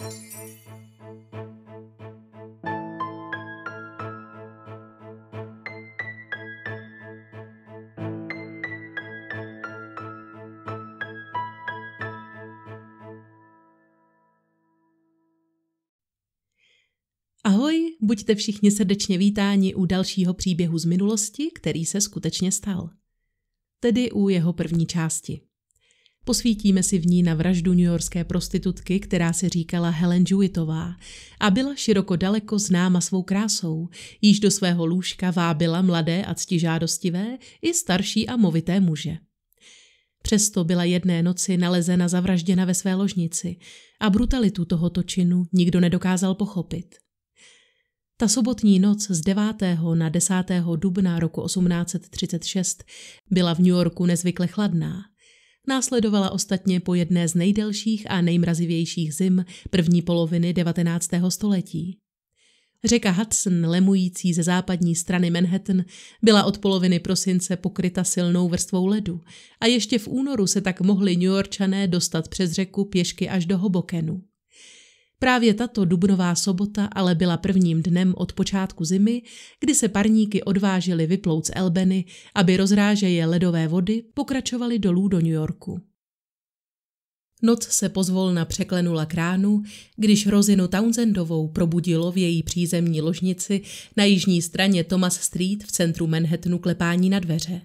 Ahoj, buďte všichni srdečně vítáni u dalšího příběhu z minulosti, který se skutečně stal. Tedy u jeho první části. Posvítíme si v ní na vraždu newyorské prostitutky, která se říkala Helen Jewittová a byla široko daleko známa svou krásou, již do svého lůžka vábila mladé a ctižádostivé i starší a movité muže. Přesto byla jedné noci nalezena zavražděna ve své ložnici a brutalitu tohoto činu nikdo nedokázal pochopit. Ta sobotní noc z 9. na 10. dubna roku 1836 byla v New Yorku nezvykle chladná – Následovala ostatně po jedné z nejdelších a nejmrazivějších zim první poloviny 19. století. Řeka Hudson, lemující ze západní strany Manhattan, byla od poloviny prosince pokryta silnou vrstvou ledu a ještě v únoru se tak mohli New Yorkčané dostat přes řeku pěšky až do Hobokenu. Právě tato dubnová sobota ale byla prvním dnem od počátku zimy, kdy se parníky odvážili vyplout z Elbeny, aby rozrážeje ledové vody pokračovaly dolů do New Yorku. Noc se pozvolna překlenula kránu, když Rozinu Townsendovou probudilo v její přízemní ložnici na jižní straně Thomas Street v centru Manhattanu klepání na dveře.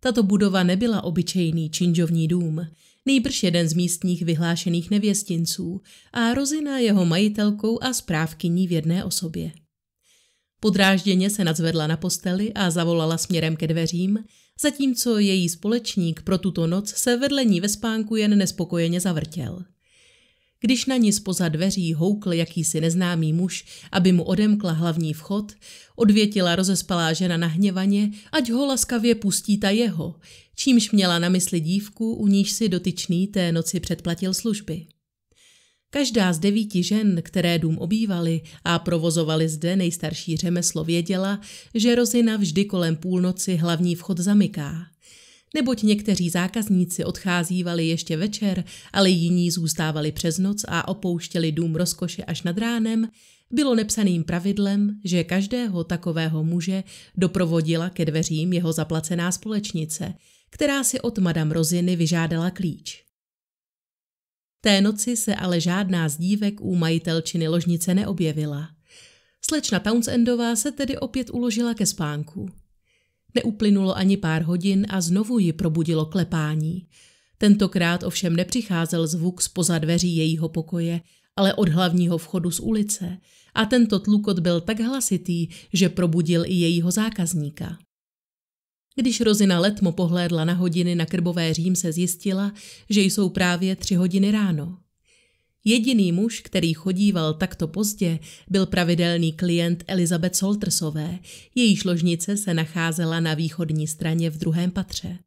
Tato budova nebyla obyčejný činžovní dům – nejbrž jeden z místních vyhlášených nevěstinců a rozina jeho majitelkou a správkyní v jedné osobě. Podrážděně se nadzvedla na posteli a zavolala směrem ke dveřím, zatímco její společník pro tuto noc se vedle ní ve spánku jen nespokojeně zavrtěl. Když na ní spoza dveří houkl jakýsi neznámý muž, aby mu odemkla hlavní vchod, odvětila rozespalá žena nahněvaně, ať ho laskavě pustí ta jeho, čímž měla na mysli dívku, u níž si dotyčný té noci předplatil služby. Každá z devíti žen, které dům obývaly a provozovali zde nejstarší řemeslo, věděla, že Rozina vždy kolem půlnoci hlavní vchod zamyká neboť někteří zákazníci odcházívali ještě večer, ale jiní zůstávali přes noc a opouštěli dům rozkoše až nad ránem, bylo nepsaným pravidlem, že každého takového muže doprovodila ke dveřím jeho zaplacená společnice, která si od madam Roziny vyžádala klíč. Té noci se ale žádná z dívek u majitelčiny ložnice neobjevila. Slečna Townsendová se tedy opět uložila ke spánku. Neuplynulo ani pár hodin a znovu ji probudilo klepání. Tentokrát ovšem nepřicházel zvuk spoza dveří jejího pokoje, ale od hlavního vchodu z ulice a tento tlukot byl tak hlasitý, že probudil i jejího zákazníka. Když Rozina letmo pohlédla na hodiny na krbové řím, se zjistila, že jsou právě tři hodiny ráno. Jediný muž, který chodíval takto pozdě, byl pravidelný klient Elizabeth Soltersové, jejíž ložnice se nacházela na východní straně v druhém patře.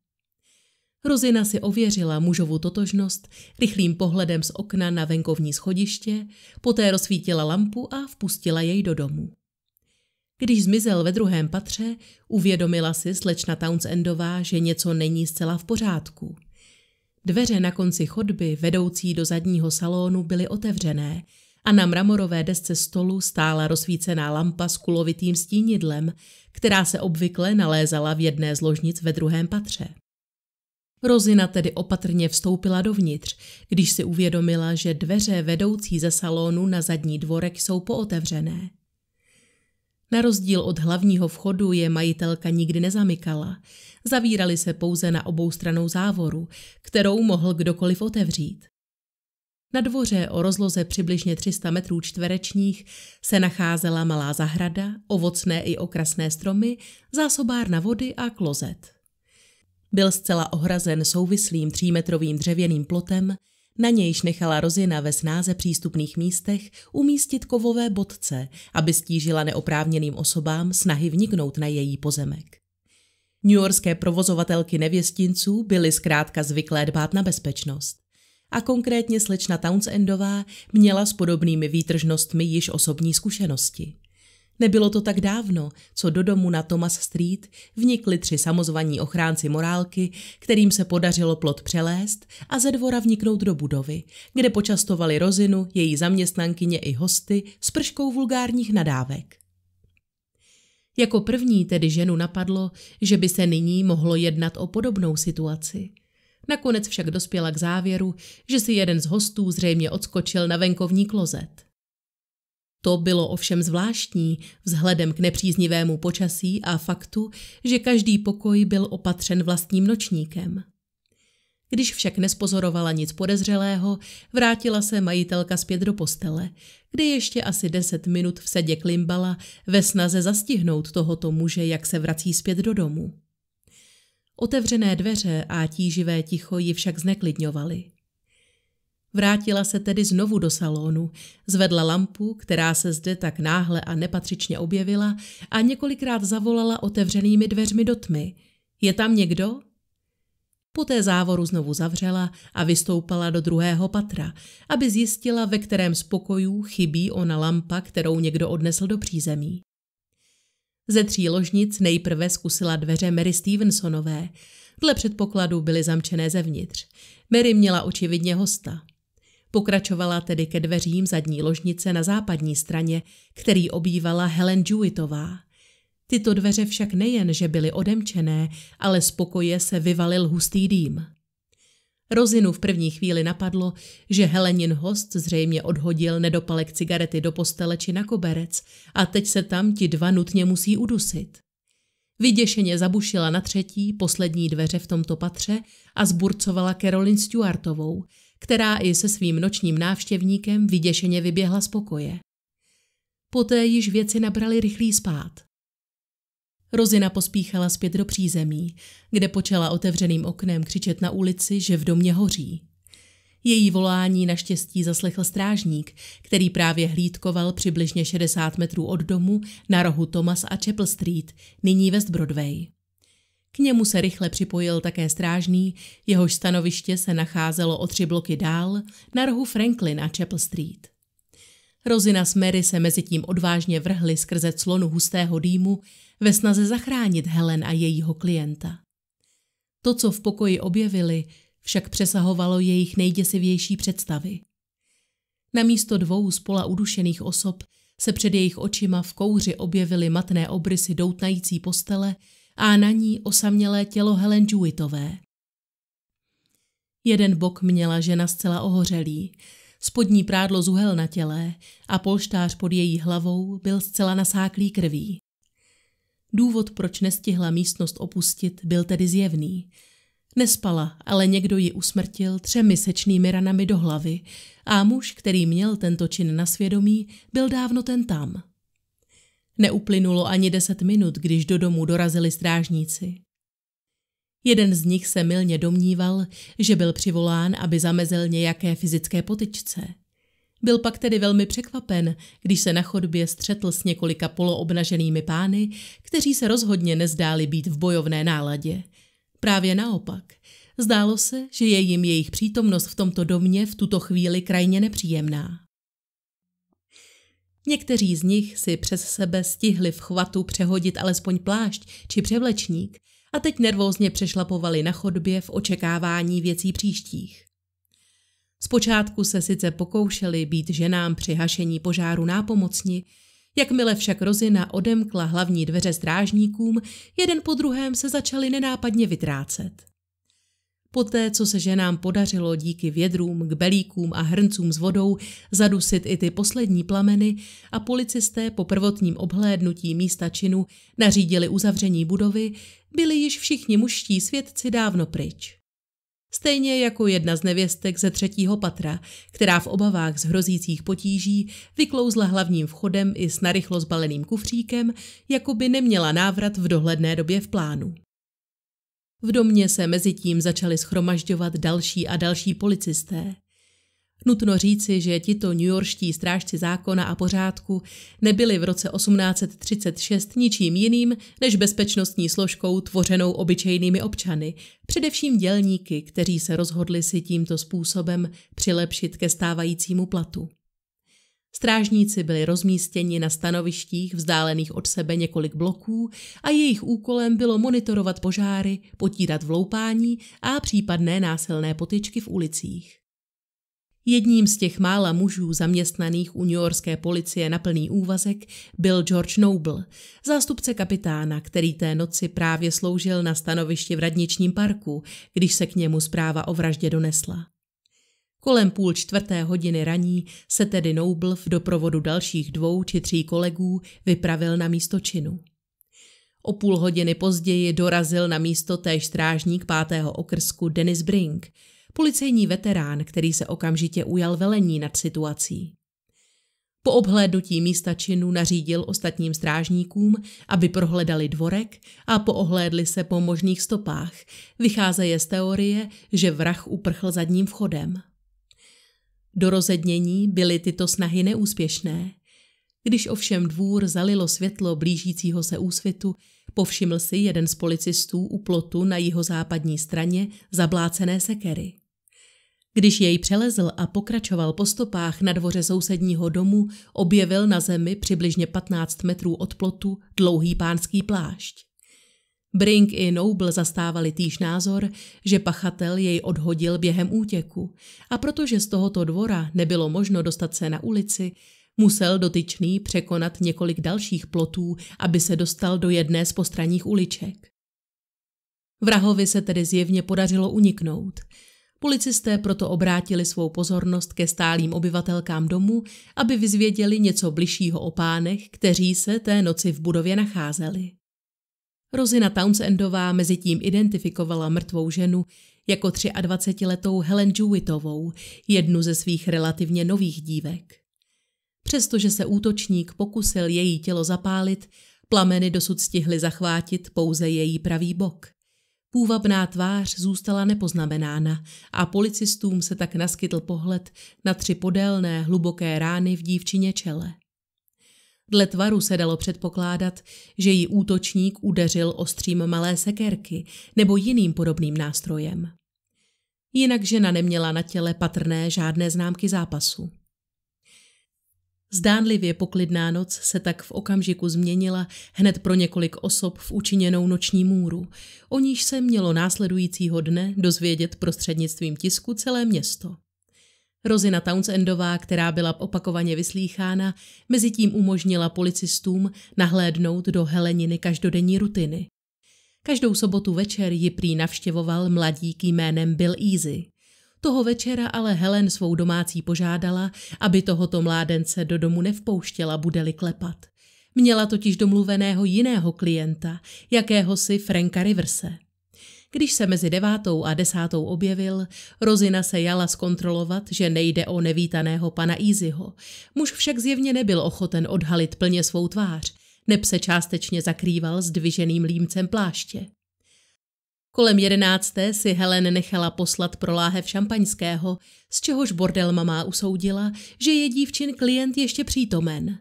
Rozina si ověřila mužovu totožnost rychlým pohledem z okna na venkovní schodiště, poté rozsvítila lampu a vpustila jej do domu. Když zmizel ve druhém patře, uvědomila si slečna Townsendová, že něco není zcela v pořádku. Dveře na konci chodby, vedoucí do zadního salonu, byly otevřené a na mramorové desce stolu stála rozsvícená lampa s kulovitým stínidlem, která se obvykle nalézala v jedné z ložnic ve druhém patře. Rozina tedy opatrně vstoupila dovnitř, když si uvědomila, že dveře vedoucí ze salonu na zadní dvorek jsou pootevřené. Na rozdíl od hlavního vchodu je majitelka nikdy nezamykala. Zavírali se pouze na obou stranou závoru, kterou mohl kdokoliv otevřít. Na dvoře o rozloze přibližně 300 metrů čtverečních se nacházela malá zahrada, ovocné i okrasné stromy, zásobárna vody a klozet. Byl zcela ohrazen souvislým třímetrovým dřevěným plotem, na nějž nechala rozina ve snáze přístupných místech umístit kovové bodce, aby stížila neoprávněným osobám snahy vniknout na její pozemek. Yorkské provozovatelky nevěstinců byly zkrátka zvyklé dbát na bezpečnost. A konkrétně slečna Townsendová měla s podobnými výtržnostmi již osobní zkušenosti. Nebylo to tak dávno, co do domu na Thomas Street vnikli tři samozvaní ochránci morálky, kterým se podařilo plot přelézt a ze dvora vniknout do budovy, kde počastovali Rozinu, její zaměstnankyně i hosty s prškou vulgárních nadávek. Jako první tedy ženu napadlo, že by se nyní mohlo jednat o podobnou situaci. Nakonec však dospěla k závěru, že si jeden z hostů zřejmě odskočil na venkovní klozet. To bylo ovšem zvláštní vzhledem k nepříznivému počasí a faktu, že každý pokoj byl opatřen vlastním nočníkem. Když však nespozorovala nic podezřelého, vrátila se majitelka zpět do postele, kde ještě asi deset minut v sedě klimbala ve snaze zastihnout tohoto muže, jak se vrací zpět do domu. Otevřené dveře a tíživé ticho ji však zneklidňovaly. Vrátila se tedy znovu do salonu, zvedla lampu, která se zde tak náhle a nepatřičně objevila a několikrát zavolala otevřenými dveřmi do tmy. Je tam někdo? Poté závoru znovu zavřela a vystoupala do druhého patra, aby zjistila, ve kterém z pokojů chybí ona lampa, kterou někdo odnesl do přízemí. Ze tří ložnic nejprve zkusila dveře Mary Stevensonové. Dle předpokladu byly zamčené zevnitř. Mary měla očividně hosta. Pokračovala tedy ke dveřím zadní ložnice na západní straně, který obývala Helen Jewittová. Tyto dveře však nejen, že byly odemčené, ale z pokoje se vyvalil hustý dým. Rozinu v první chvíli napadlo, že Helenin host zřejmě odhodil nedopalek cigarety do postele či na koberec a teď se tam ti dva nutně musí udusit. Vyděšeně zabušila na třetí, poslední dveře v tomto patře a zburcovala Caroline Stuartovou – která i se svým nočním návštěvníkem vyděšeně vyběhla z pokoje. Poté již věci nabrali rychlý spát. Rozina pospíchala zpět do přízemí, kde počala otevřeným oknem křičet na ulici, že v domě hoří. Její volání naštěstí zaslechl strážník, který právě hlídkoval přibližně 60 metrů od domu na rohu Thomas a Chapel Street, nyní West Broadway. K němu se rychle připojil také strážný, jehož stanoviště se nacházelo o tři bloky dál, na rohu Franklin a Chapel Street. Rozina s Mary se tím odvážně vrhly skrze clonu hustého dýmu ve snaze zachránit Helen a jejího klienta. To, co v pokoji objevili, však přesahovalo jejich nejděsivější představy. Na místo dvou spola udušených osob se před jejich očima v kouři objevily matné obrysy doutnající postele, a na ní osamělé tělo Helen Jewitové. Jeden bok měla žena zcela ohořelý, spodní prádlo zuhel na těle a polštář pod její hlavou byl zcela nasáklý krví. Důvod, proč nestihla místnost opustit, byl tedy zjevný. Nespala, ale někdo ji usmrtil třemi sečnými ranami do hlavy a muž, který měl tento čin na svědomí, byl dávno ten tam – Neuplynulo ani deset minut, když do domu dorazili strážníci. Jeden z nich se milně domníval, že byl přivolán, aby zamezil nějaké fyzické potyčce. Byl pak tedy velmi překvapen, když se na chodbě střetl s několika poloobnaženými pány, kteří se rozhodně nezdáli být v bojovné náladě. Právě naopak, zdálo se, že je jim jejich přítomnost v tomto domě v tuto chvíli krajně nepříjemná. Někteří z nich si přes sebe stihli v chvatu přehodit alespoň plášť či převlečník a teď nervózně přešlapovali na chodbě v očekávání věcí příštích. Zpočátku se sice pokoušeli být ženám při hašení požáru nápomocni, jakmile však Rozina odemkla hlavní dveře strážníkům, jeden po druhém se začali nenápadně vytrácet poté co se ženám podařilo díky vědrům, kbelíkům a hrncům s vodou zadusit i ty poslední plameny a policisté po prvotním obhlédnutí místa činu nařídili uzavření budovy, byli již všichni muští svědci dávno pryč. Stejně jako jedna z nevěstek ze třetího patra, která v obavách z hrozících potíží vyklouzla hlavním vchodem i s narychlo zbaleným kufříkem, jako by neměla návrat v dohledné době v plánu. V domě se mezi tím začali schromažďovat další a další policisté. Nutno říci, že tito newyorští strážci zákona a pořádku nebyli v roce 1836 ničím jiným než bezpečnostní složkou tvořenou obyčejnými občany, především dělníky, kteří se rozhodli si tímto způsobem přilepšit ke stávajícímu platu. Strážníci byli rozmístěni na stanovištích vzdálených od sebe několik bloků a jejich úkolem bylo monitorovat požáry, potírat vloupání a případné násilné potyčky v ulicích. Jedním z těch mála mužů zaměstnaných u Yorkské policie na plný úvazek byl George Noble, zástupce kapitána, který té noci právě sloužil na stanovišti v radničním parku, když se k němu zpráva o vraždě donesla. Kolem půl čtvrté hodiny raní se tedy Noble v doprovodu dalších dvou či tří kolegů vypravil na místo činu. O půl hodiny později dorazil na místo též strážník pátého okrsku Dennis Brink, policejní veterán, který se okamžitě ujal velení nad situací. Po obhlédnutí místa činu nařídil ostatním strážníkům, aby prohledali dvorek a poohlédli se po možných stopách, vycházeje z teorie, že vrah uprchl zadním vchodem. Do rozednění byly tyto snahy neúspěšné. Když ovšem dvůr zalilo světlo blížícího se úsvitu, povšiml si jeden z policistů u plotu na západní straně zablácené sekery. Když jej přelezl a pokračoval po stopách na dvoře sousedního domu, objevil na zemi přibližně 15 metrů od plotu dlouhý pánský plášť. Brink i Noble zastávali týž názor, že pachatel jej odhodil během útěku a protože z tohoto dvora nebylo možno dostat se na ulici, musel dotyčný překonat několik dalších plotů, aby se dostal do jedné z postranních uliček. Vrahovi se tedy zjevně podařilo uniknout. Policisté proto obrátili svou pozornost ke stálým obyvatelkám domu, aby vyzvěděli něco bližšího o pánech, kteří se té noci v budově nacházeli. Rozina Townsendová mezi tím identifikovala mrtvou ženu jako 23-letou Helen Jewittovou, jednu ze svých relativně nových dívek. Přestože se útočník pokusil její tělo zapálit, plameny dosud stihly zachvátit pouze její pravý bok. Půvabná tvář zůstala nepoznamenána a policistům se tak naskytl pohled na tři podélné hluboké rány v dívčině čele. Dle tvaru se dalo předpokládat, že ji útočník udeřil ostřím malé sekerky nebo jiným podobným nástrojem. Jinak žena neměla na těle patrné žádné známky zápasu. Zdánlivě poklidná noc se tak v okamžiku změnila hned pro několik osob v učiněnou noční můru, o níž se mělo následujícího dne dozvědět prostřednictvím tisku celé město. Rozina Townsendová, která byla opakovaně vyslýchána, mezi tím umožnila policistům nahlédnout do Heleniny každodenní rutiny. Každou sobotu večer ji prý navštěvoval mladík jménem Bill Easy. Toho večera ale Helen svou domácí požádala, aby tohoto mládence do domu nevpouštěla, bude-li klepat. Měla totiž domluveného jiného klienta, jakéhosi Franka Riverse. Když se mezi devátou a desátou objevil, Rozina se jala zkontrolovat, že nejde o nevítaného pana Ízyho. Muž však zjevně nebyl ochoten odhalit plně svou tvář, neb se částečně zakrýval zdviženým límcem pláště. Kolem jedenácté si Helen nechala poslat pro láhev šampaňského, z čehož bordel mamá usoudila, že je dívčin klient ještě přítomen.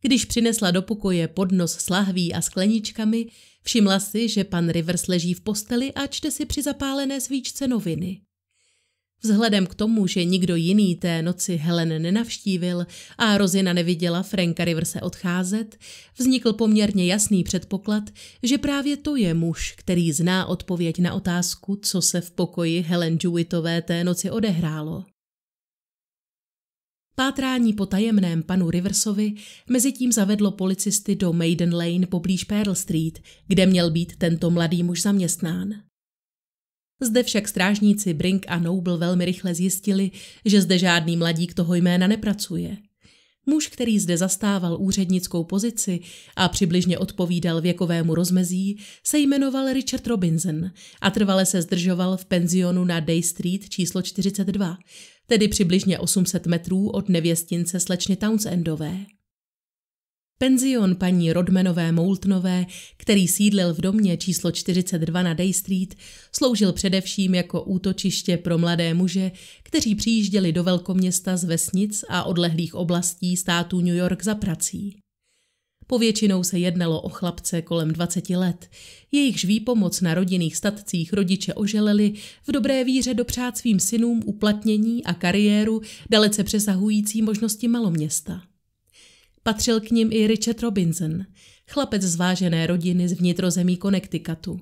Když přinesla do pokoje podnos s lahví a skleničkami, Všimla si, že pan Rivers leží v posteli a čte si při zapálené svíčce noviny. Vzhledem k tomu, že nikdo jiný té noci Helen nenavštívil a Rozina neviděla Franka Riverse odcházet, vznikl poměrně jasný předpoklad, že právě to je muž, který zná odpověď na otázku, co se v pokoji Helen Jewittové té noci odehrálo. Pátrání po tajemném panu Riversovi mezitím zavedlo policisty do Maiden Lane poblíž Pearl Street, kde měl být tento mladý muž zaměstnán. Zde však strážníci Brink a Noble velmi rychle zjistili, že zde žádný mladík toho jména nepracuje. Muž, který zde zastával úřednickou pozici a přibližně odpovídal věkovému rozmezí, se jmenoval Richard Robinson a trvale se zdržoval v penzionu na Day Street číslo 42, tedy přibližně 800 metrů od nevěstince slečny Townsendové. Penzion paní Rodmenové Moultnové, který sídlil v domě číslo 42 na Day Street, sloužil především jako útočiště pro mladé muže, kteří přijížděli do velkoměsta z vesnic a odlehlých oblastí státu New York za prací. Povětšinou se jednalo o chlapce kolem 20 let. Jejichž výpomoc na rodinných statcích rodiče oželeli v dobré víře dopřát svým synům uplatnění a kariéru dalece přesahující možnosti maloměsta. Patřil k nim i Richard Robinson, chlapec z vážené rodiny z vnitrozemí Connecticutu.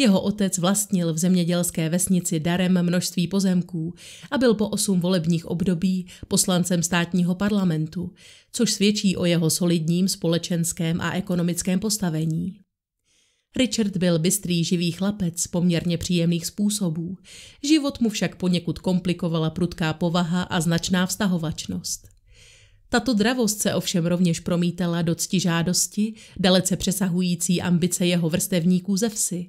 Jeho otec vlastnil v zemědělské vesnici darem množství pozemků a byl po osm volebních období poslancem státního parlamentu, což svědčí o jeho solidním společenském a ekonomickém postavení. Richard byl bystrý živý chlapec poměrně příjemných způsobů. Život mu však poněkud komplikovala prudká povaha a značná vztahovačnost. Tato dravost se ovšem rovněž promítala do ctižádosti, dalece přesahující ambice jeho vrstevníků ze vsi,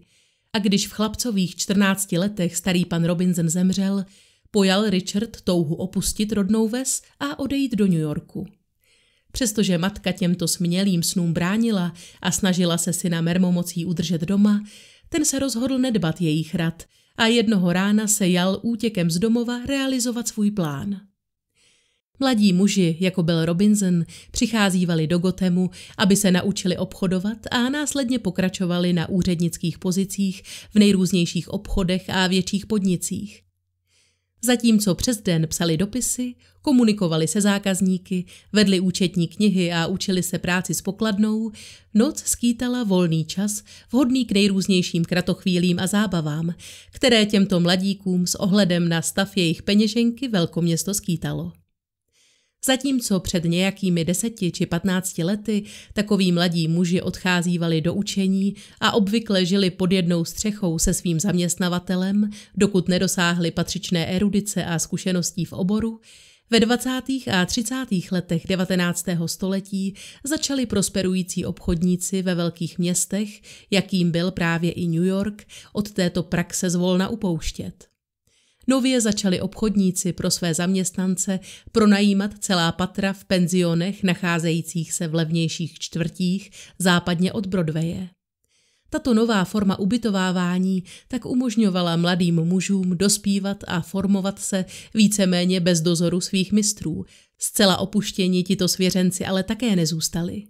a když v chlapcových 14 letech starý pan Robinson zemřel, pojal Richard touhu opustit rodnou ves a odejít do New Yorku. Přestože matka těmto smělým snům bránila a snažila se syna mermomocí udržet doma, ten se rozhodl nedbat jejich rad a jednoho rána se jal útěkem z domova realizovat svůj plán. Mladí muži, jako byl Robinson, přicházívali do Gotemu, aby se naučili obchodovat a následně pokračovali na úřednických pozicích v nejrůznějších obchodech a větších podnicích. Zatímco přes den psali dopisy, komunikovali se zákazníky, vedli účetní knihy a učili se práci s pokladnou, noc skýtala volný čas, vhodný k nejrůznějším kratochvílím a zábavám, které těmto mladíkům s ohledem na stav jejich peněženky velkoměsto skýtalo. Zatímco před nějakými deseti či patnácti lety takoví mladí muži odcházívali do učení a obvykle žili pod jednou střechou se svým zaměstnavatelem, dokud nedosáhli patřičné erudice a zkušeností v oboru, ve 20. a 30. letech 19. století začali prosperující obchodníci ve velkých městech, jakým byl právě i New York, od této praxe zvolna upouštět. Nově začali obchodníci pro své zaměstnance pronajímat celá patra v penzionech nacházejících se v levnějších čtvrtích západně od Broadwaye. Tato nová forma ubytovávání tak umožňovala mladým mužům dospívat a formovat se víceméně bez dozoru svých mistrů. Zcela opuštěni tito svěřenci ale také nezůstali.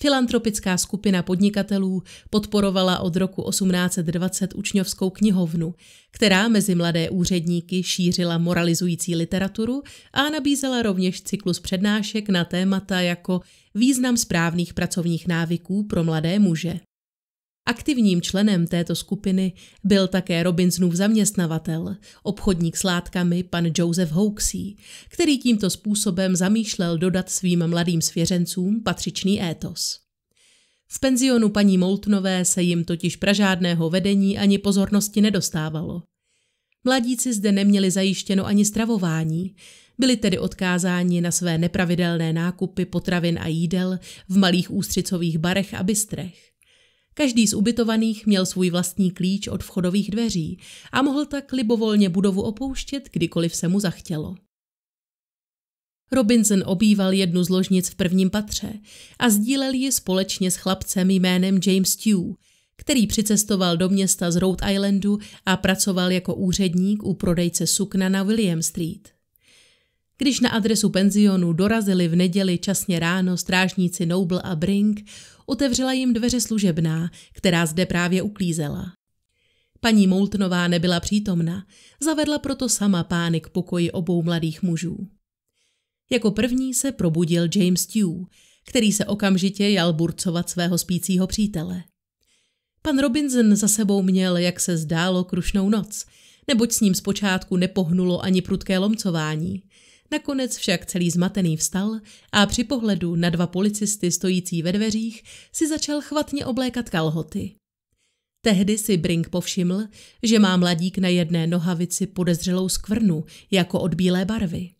Filantropická skupina podnikatelů podporovala od roku 1820 učňovskou knihovnu, která mezi mladé úředníky šířila moralizující literaturu a nabízela rovněž cyklus přednášek na témata jako význam správných pracovních návyků pro mladé muže. Aktivním členem této skupiny byl také Robinsonův zaměstnavatel, obchodník s látkami pan Joseph Hoaxy, který tímto způsobem zamýšlel dodat svým mladým svěřencům patřičný étos. V penzionu paní Moltnové se jim totiž pražádného vedení ani pozornosti nedostávalo. Mladíci zde neměli zajištěno ani stravování, byli tedy odkázáni na své nepravidelné nákupy potravin a jídel v malých ústřicových barech a bystrech. Každý z ubytovaných měl svůj vlastní klíč od vchodových dveří a mohl tak libovolně budovu opouštět, kdykoliv se mu zachtělo. Robinson obýval jednu z ložnic v prvním patře a sdílel ji společně s chlapcem jménem James Tew, který přicestoval do města z Rhode Islandu a pracoval jako úředník u prodejce sukna na William Street. Když na adresu penzionu dorazili v neděli časně ráno strážníci Noble a Brink, otevřela jim dveře služebná, která zde právě uklízela. Paní Moultnová nebyla přítomna, zavedla proto sama pány k pokoji obou mladých mužů. Jako první se probudil James Tew, který se okamžitě jal burcovat svého spícího přítele. Pan Robinson za sebou měl, jak se zdálo, krušnou noc, neboť s ním zpočátku nepohnulo ani prudké lomcování. Nakonec však celý zmatený vstal a při pohledu na dva policisty stojící ve dveřích si začal chvatně oblékat kalhoty. Tehdy si Brink povšiml, že má mladík na jedné nohavici podezřelou skvrnu, jako od bílé barvy.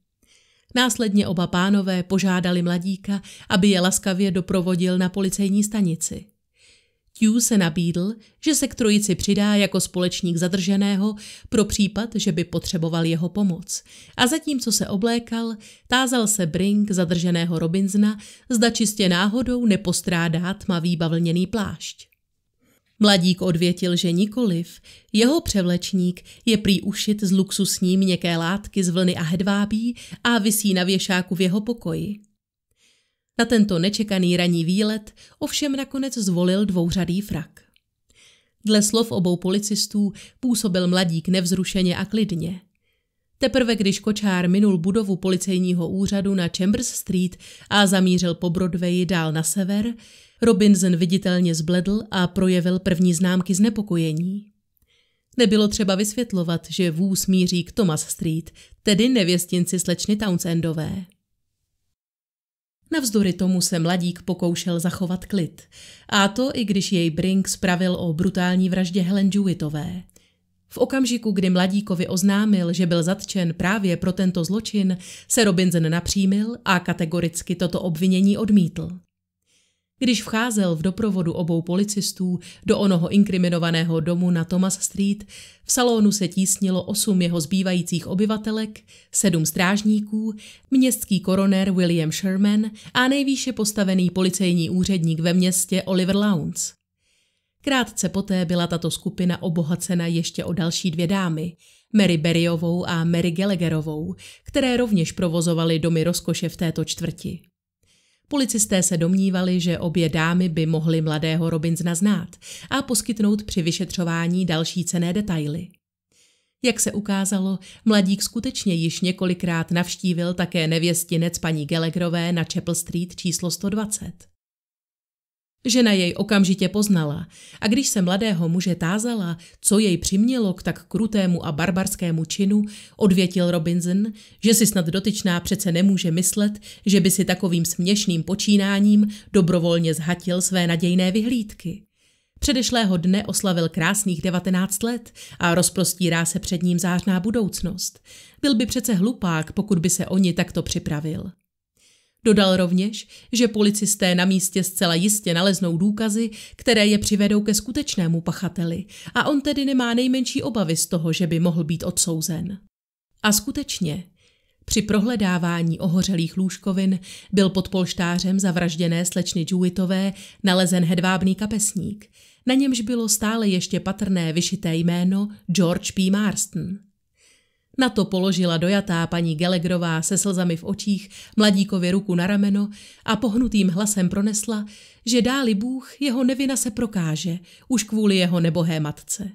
Následně oba pánové požádali mladíka, aby je laskavě doprovodil na policejní stanici. Q se nabídl, že se k trojici přidá jako společník zadrženého pro případ, že by potřeboval jeho pomoc. A zatímco se oblékal, tázal se Brink zadrženého Robinsona, zda čistě náhodou nepostrádá tmavý bavlněný plášť. Mladík odvětil, že nikoliv. Jeho převlečník je prý ušit z luxusní měkké látky z vlny a hedvábí a visí na věšáku v jeho pokoji. Na tento nečekaný ranní výlet ovšem nakonec zvolil dvouřadý frak. Dle slov obou policistů působil mladík nevzrušeně a klidně. Teprve když kočár minul budovu policejního úřadu na Chambers Street a zamířil po Broadwayi dál na sever, Robinson viditelně zbledl a projevil první známky znepokojení. Nebylo třeba vysvětlovat, že vůz míří k Thomas Street, tedy nevěstinci slečny Townsendové. Navzdory tomu se mladík pokoušel zachovat klid. A to i když jej Brink spravil o brutální vraždě Helen Jewitové. V okamžiku, kdy mladíkovi oznámil, že byl zatčen právě pro tento zločin, se Robinson napřímil a kategoricky toto obvinění odmítl. Když vcházel v doprovodu obou policistů do onoho inkriminovaného domu na Thomas Street, v salonu se tísnilo osm jeho zbývajících obyvatelek, sedm strážníků, městský koroner William Sherman a nejvýše postavený policejní úředník ve městě Oliver Lowndes. Krátce poté byla tato skupina obohacena ještě o další dvě dámy, Mary Berryovou a Mary Gallagherovou, které rovněž provozovaly domy rozkoše v této čtvrti. Policisté se domnívali, že obě dámy by mohly mladého Robinsona znát a poskytnout při vyšetřování další cené detaily. Jak se ukázalo, mladík skutečně již několikrát navštívil také nevěstinec paní Gelegrové na Chapel Street číslo 120. Žena jej okamžitě poznala a když se mladého muže tázala, co jej přimělo k tak krutému a barbarskému činu, odvětil Robinson, že si snad dotyčná přece nemůže myslet, že by si takovým směšným počínáním dobrovolně zhatil své nadějné vyhlídky. Předešlého dne oslavil krásných 19 let a rozprostírá se před ním zářná budoucnost. Byl by přece hlupák, pokud by se o ní takto připravil. Dodal rovněž, že policisté na místě zcela jistě naleznou důkazy, které je přivedou ke skutečnému pachateli a on tedy nemá nejmenší obavy z toho, že by mohl být odsouzen. A skutečně, při prohledávání ohořelých lůžkovin byl pod polštářem zavražděné slečny Jewitové nalezen hedvábný kapesník, na němž bylo stále ještě patrné vyšité jméno George P. Marston. Na to položila dojatá paní Gelegrová se slzami v očích mladíkovi ruku na rameno a pohnutým hlasem pronesla, že dáli Bůh, jeho nevina se prokáže, už kvůli jeho nebohé matce.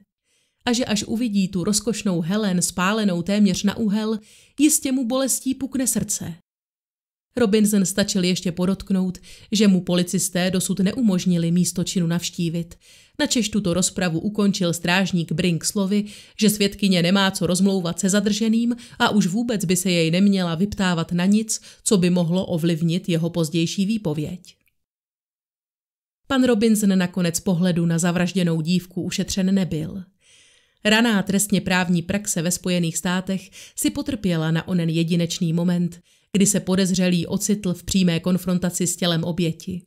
A že až uvidí tu rozkošnou Helen spálenou téměř na úhel, jistě mu bolestí pukne srdce. Robinson stačil ještě podotknout, že mu policisté dosud neumožnili místo činu navštívit Načež tuto rozpravu ukončil strážník Brink slovy, že svědkyně nemá co rozmlouvat se zadrženým a už vůbec by se jej neměla vyptávat na nic, co by mohlo ovlivnit jeho pozdější výpověď. Pan Robinson nakonec pohledu na zavražděnou dívku ušetřen nebyl. Raná trestně právní praxe ve Spojených státech si potrpěla na onen jedinečný moment, kdy se podezřelý ocitl v přímé konfrontaci s tělem oběti.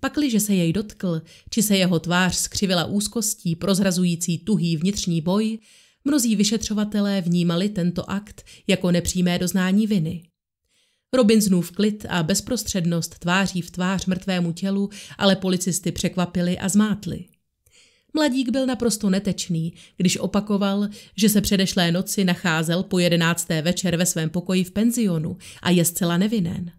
Pakliže se jej dotkl, či se jeho tvář skřivila úzkostí prozrazující tuhý vnitřní boj, mnozí vyšetřovatelé vnímali tento akt jako nepřímé doznání viny. Robinsonův klid a bezprostřednost tváří v tvář mrtvému tělu ale policisty překvapili a zmátli. Mladík byl naprosto netečný, když opakoval, že se předešlé noci nacházel po jedenácté večer ve svém pokoji v penzionu a je zcela nevinen.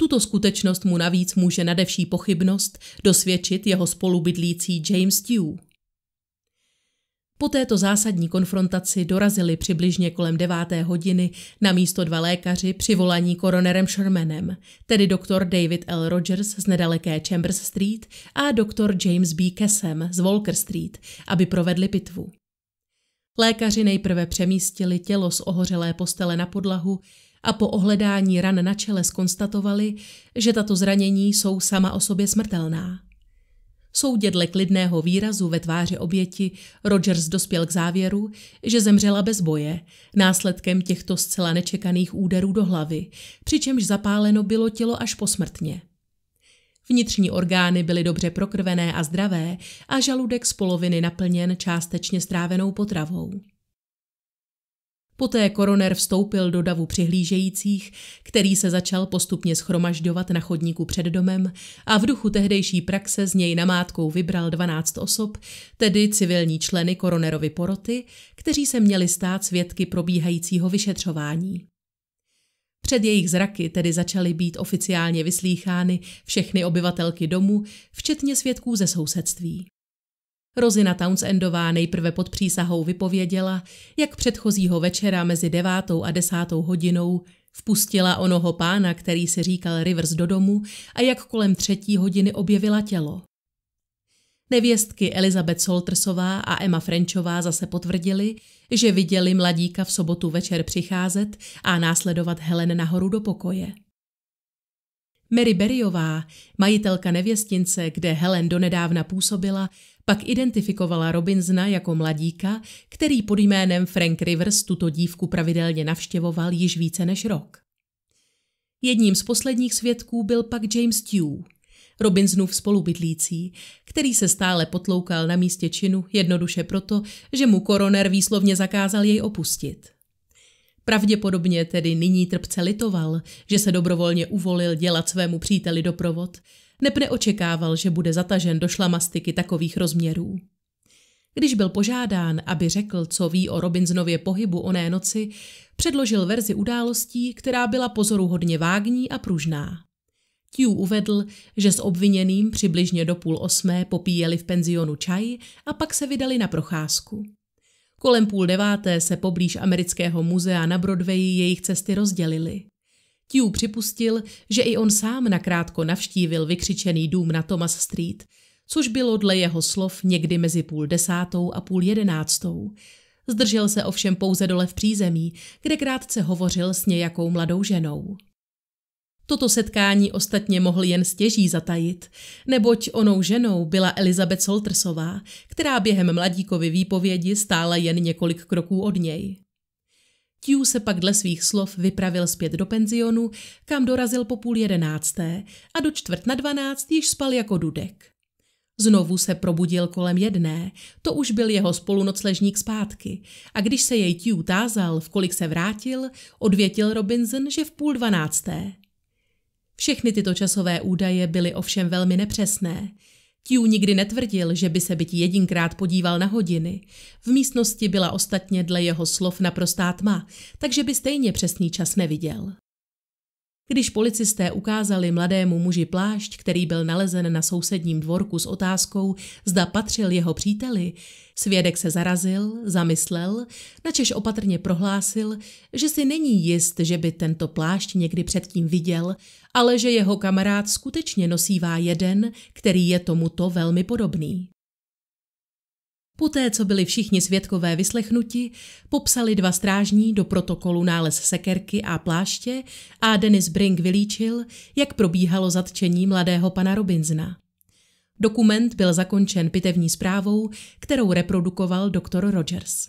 Tuto skutečnost mu navíc může nadevší pochybnost dosvědčit jeho spolubydlící James Tew. Po této zásadní konfrontaci dorazili přibližně kolem deváté hodiny na místo dva lékaři přivolaní koronerem Shermanem, tedy doktor David L. Rogers z nedaleké Chambers Street a doktor James B. Kessem z Walker Street, aby provedli pitvu. Lékaři nejprve přemístili tělo z ohořelé postele na podlahu, a po ohledání ran na čele skonstatovali, že tato zranění jsou sama o sobě smrtelná. Soudě dle klidného výrazu ve tváři oběti Rogers dospěl k závěru, že zemřela bez boje, následkem těchto zcela nečekaných úderů do hlavy, přičemž zapáleno bylo tělo až posmrtně. Vnitřní orgány byly dobře prokrvené a zdravé a žaludek z poloviny naplněn částečně strávenou potravou. Poté koroner vstoupil do davu přihlížejících, který se začal postupně schromažďovat na chodníku před domem a v duchu tehdejší praxe z něj namátkou vybral 12 osob, tedy civilní členy koronerovy poroty, kteří se měli stát svědky probíhajícího vyšetřování. Před jejich zraky tedy začaly být oficiálně vyslýchány všechny obyvatelky domu, včetně svědků ze sousedství. Rozina Townsendová nejprve pod přísahou vypověděla, jak předchozího večera mezi devátou a desátou hodinou vpustila onoho pána, který si říkal Rivers do domu a jak kolem třetí hodiny objevila tělo. Nevěstky Elizabeth Soltersová a Emma Frenchová zase potvrdili, že viděli mladíka v sobotu večer přicházet a následovat Helen nahoru do pokoje. Mary Berryová, majitelka nevěstince, kde Helen donedávna působila, pak identifikovala Robinsona jako mladíka, který pod jménem Frank Rivers tuto dívku pravidelně navštěvoval již více než rok. Jedním z posledních svědků byl pak James Tew, Robinsonův spolubydlící, který se stále potloukal na místě činu jednoduše proto, že mu koroner výslovně zakázal jej opustit. Pravděpodobně tedy nyní trpce litoval, že se dobrovolně uvolil dělat svému příteli doprovod, Neb neočekával, že bude zatažen do šlamastiky takových rozměrů. Když byl požádán, aby řekl, co ví o Robinsonově pohybu oné noci, předložil verzi událostí, která byla pozoru hodně vágní a pružná. Tiu uvedl, že s obviněným přibližně do půl osmé popíjeli v penzionu čaj a pak se vydali na procházku. Kolem půl deváté se poblíž amerického muzea na Broadwayi jejich cesty rozdělily. Tiu připustil, že i on sám nakrátko navštívil vykřičený dům na Thomas Street, což bylo dle jeho slov někdy mezi půl desátou a půl jedenáctou. Zdržel se ovšem pouze dole v přízemí, kde krátce hovořil s nějakou mladou ženou. Toto setkání ostatně mohl jen stěží zatajit, neboť onou ženou byla Elizabeth Soltersová, která během mladíkovy výpovědi stála jen několik kroků od něj. Tiu se pak dle svých slov vypravil zpět do penzionu, kam dorazil po půl jedenácté a do čtvrt na dvanáct již spal jako dudek. Znovu se probudil kolem jedné, to už byl jeho spolunocležník zpátky a když se jej Tiu tázal, v kolik se vrátil, odvětil Robinson, že v půl dvanácté. Všechny tyto časové údaje byly ovšem velmi nepřesné. Tiu nikdy netvrdil, že by se byť jedinkrát podíval na hodiny. V místnosti byla ostatně dle jeho slov naprostá tma, takže by stejně přesný čas neviděl. Když policisté ukázali mladému muži plášť, který byl nalezen na sousedním dvorku s otázkou, zda patřil jeho příteli, svědek se zarazil, zamyslel, načež opatrně prohlásil, že si není jist, že by tento plášť někdy předtím viděl, ale že jeho kamarád skutečně nosívá jeden, který je tomuto velmi podobný. Poté, co byli všichni svědkové vyslechnuti, popsali dva strážní do protokolu nález sekerky a pláště a Denis Brink vylíčil, jak probíhalo zatčení mladého pana Robinzna. Dokument byl zakončen pitevní zprávou, kterou reprodukoval doktor Rogers.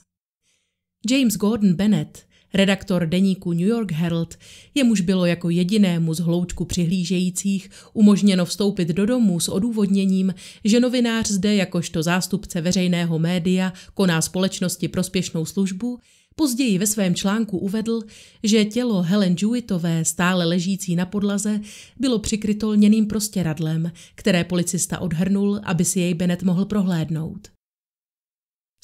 James Gordon Bennett Redaktor deníku New York Herald, jemuž bylo jako jedinému z hloučku přihlížejících umožněno vstoupit do domu s odůvodněním, že novinář zde jakožto zástupce veřejného média koná společnosti prospěšnou službu, Později ve svém článku uvedl, že tělo Helen Jewittové, stále ležící na podlaze, bylo přikryto lněným prostěradlem, které policista odhrnul, aby si jej Bennett mohl prohlédnout.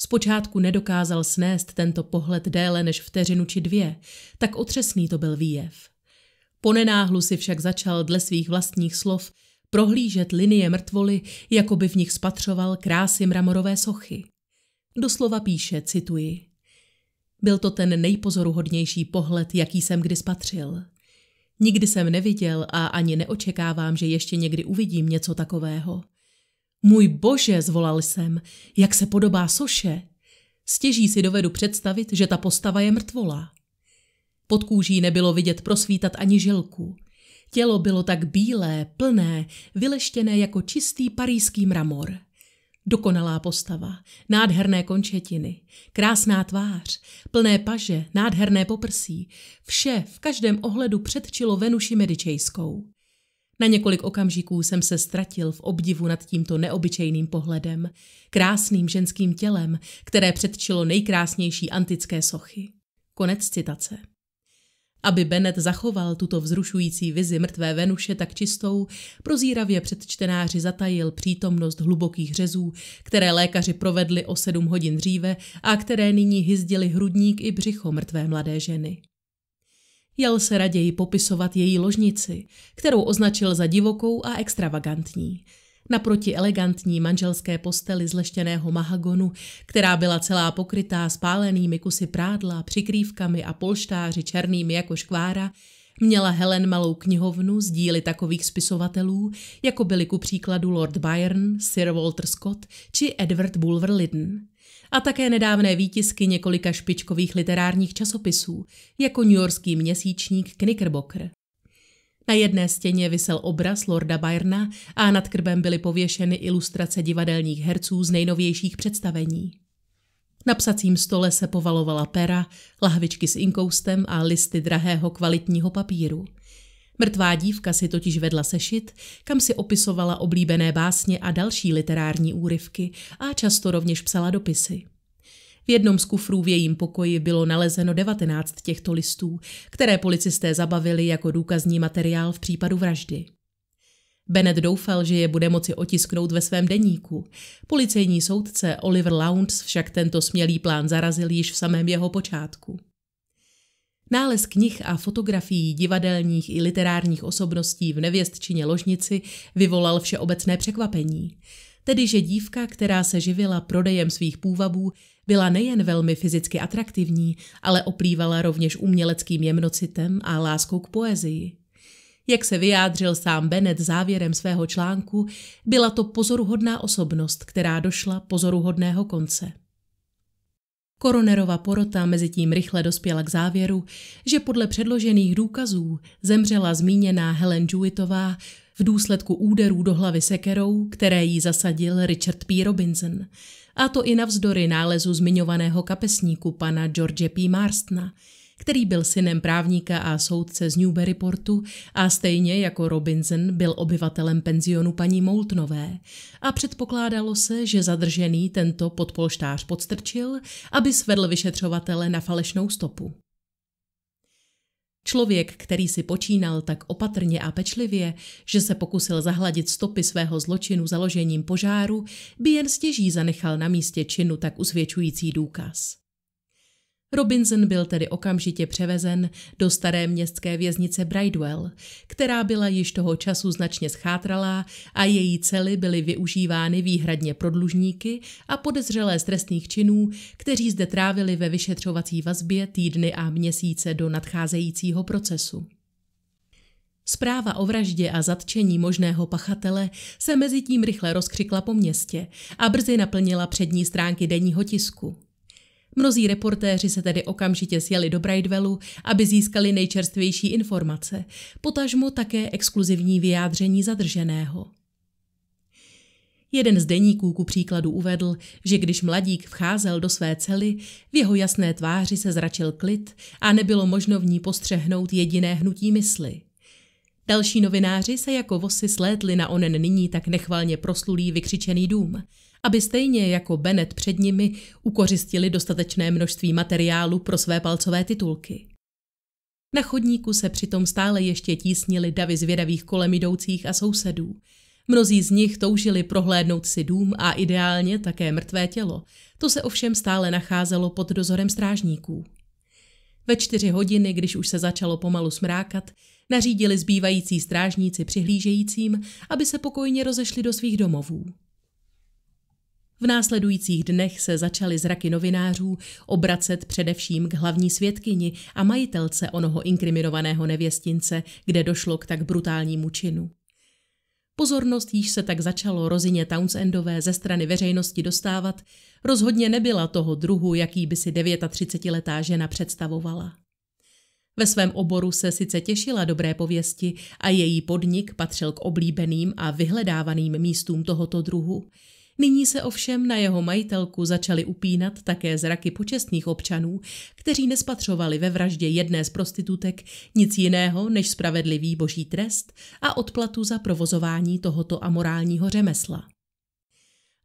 Zpočátku nedokázal snést tento pohled déle než vteřinu či dvě, tak otřesný to byl výjev. Ponenáhlu si však začal dle svých vlastních slov prohlížet linie mrtvoly, jako by v nich spatřoval krásy mramorové sochy. Doslova píše, cituji, byl to ten nejpozoruhodnější pohled, jaký jsem kdy spatřil. Nikdy jsem neviděl a ani neočekávám, že ještě někdy uvidím něco takového – můj bože, zvolal jsem, jak se podobá soše. Stěží si dovedu představit, že ta postava je mrtvolá. Pod kůží nebylo vidět prosvítat ani žilku. Tělo bylo tak bílé, plné, vyleštěné jako čistý paríský mramor. Dokonalá postava, nádherné končetiny, krásná tvář, plné paže, nádherné poprsí, vše v každém ohledu předčilo Venuši Medičejskou. Na několik okamžiků jsem se ztratil v obdivu nad tímto neobyčejným pohledem, krásným ženským tělem, které předčilo nejkrásnější antické sochy. Konec citace. Aby Bennett zachoval tuto vzrušující vizi mrtvé Venuše tak čistou, prozíravě před čtenáři zatajil přítomnost hlubokých řezů, které lékaři provedli o sedm hodin dříve a které nyní hyzdili hrudník i břicho mrtvé mladé ženy jel se raději popisovat její ložnici, kterou označil za divokou a extravagantní. Naproti elegantní manželské posteli z leštěného mahagonu, která byla celá pokrytá spálenými kusy prádla, přikrývkami a polštáři černými jako škvára, Měla Helen malou knihovnu z díly takových spisovatelů, jako byli ku příkladu Lord Byron, Sir Walter Scott či Edward Bulwer Lytton a také nedávné výtisky několika špičkových literárních časopisů, jako newyorský měsíčník Knickerbocker. Na jedné stěně visel obraz Lorda Byrna a nad krbem byly pověšeny ilustrace divadelních herců z nejnovějších představení. Na psacím stole se povalovala pera, lahvičky s inkoustem a listy drahého kvalitního papíru – Mrtvá dívka si totiž vedla sešit, kam si opisovala oblíbené básně a další literární úryvky a často rovněž psala dopisy. V jednom z kufrů v jejím pokoji bylo nalezeno 19 těchto listů, které policisté zabavili jako důkazní materiál v případu vraždy. Bennett doufal, že je bude moci otisknout ve svém deníku. Policejní soudce Oliver Lounds však tento smělý plán zarazil již v samém jeho počátku. Nález knih a fotografií divadelních i literárních osobností v nevěstčině ložnici vyvolal všeobecné překvapení. Tedy, že dívka, která se živila prodejem svých půvabů, byla nejen velmi fyzicky atraktivní, ale oplývala rovněž uměleckým jemnocitem a láskou k poezii. Jak se vyjádřil sám Bennett závěrem svého článku, byla to pozoruhodná osobnost, která došla pozoruhodného konce. Koronerova porota mezi tím rychle dospěla k závěru, že podle předložených důkazů zemřela zmíněná Helen Jewittová v důsledku úderů do hlavy sekerou, které jí zasadil Richard P. Robinson, a to i navzdory nálezu zmiňovaného kapesníku pana George P. Marstna – který byl synem právníka a soudce z Newburyportu a stejně jako Robinson byl obyvatelem penzionu paní Moultnové a předpokládalo se, že zadržený tento podpolštář podstrčil, aby svedl vyšetřovatele na falešnou stopu. Člověk, který si počínal tak opatrně a pečlivě, že se pokusil zahladit stopy svého zločinu založením požáru, by jen stěží zanechal na místě činu tak usvědčující důkaz. Robinson byl tedy okamžitě převezen do staré městské věznice Bridewell, která byla již toho času značně schátralá a její cely byly využívány výhradně pro dlužníky a podezřelé z trestných činů, kteří zde trávili ve vyšetřovací vazbě týdny a měsíce do nadcházejícího procesu. Zpráva o vraždě a zatčení možného pachatele se mezitím rychle rozkřikla po městě a brzy naplnila přední stránky denního tisku. Mnozí reportéři se tedy okamžitě sjeli do Bridewellu, aby získali nejčerstvější informace, potažmo také exkluzivní vyjádření zadrženého. Jeden z deníků ku příkladu uvedl, že když mladík vcházel do své cely, v jeho jasné tváři se zračil klid a nebylo možno v ní postřehnout jediné hnutí mysli. Další novináři se jako vosy slétli na onen nyní tak nechvalně proslulý vykřičený dům – aby stejně jako Bennett před nimi ukořistili dostatečné množství materiálu pro své palcové titulky. Na chodníku se přitom stále ještě tísnili davy zvědavých kolem jdoucích a sousedů. Mnozí z nich toužili prohlédnout si dům a ideálně také mrtvé tělo. To se ovšem stále nacházelo pod dozorem strážníků. Ve čtyři hodiny, když už se začalo pomalu smrákat, nařídili zbývající strážníci přihlížejícím, aby se pokojně rozešli do svých domovů. V následujících dnech se začaly zraky novinářů obracet především k hlavní svědkyni a majitelce onoho inkriminovaného nevěstince, kde došlo k tak brutálnímu činu. Pozornost, již se tak začalo rozině Townsendové ze strany veřejnosti dostávat, rozhodně nebyla toho druhu, jaký by si 39-letá žena představovala. Ve svém oboru se sice těšila dobré pověsti a její podnik patřil k oblíbeným a vyhledávaným místům tohoto druhu – Nyní se ovšem na jeho majitelku začaly upínat také zraky počestných občanů, kteří nespatřovali ve vraždě jedné z prostitutek nic jiného než spravedlivý boží trest a odplatu za provozování tohoto amorálního řemesla.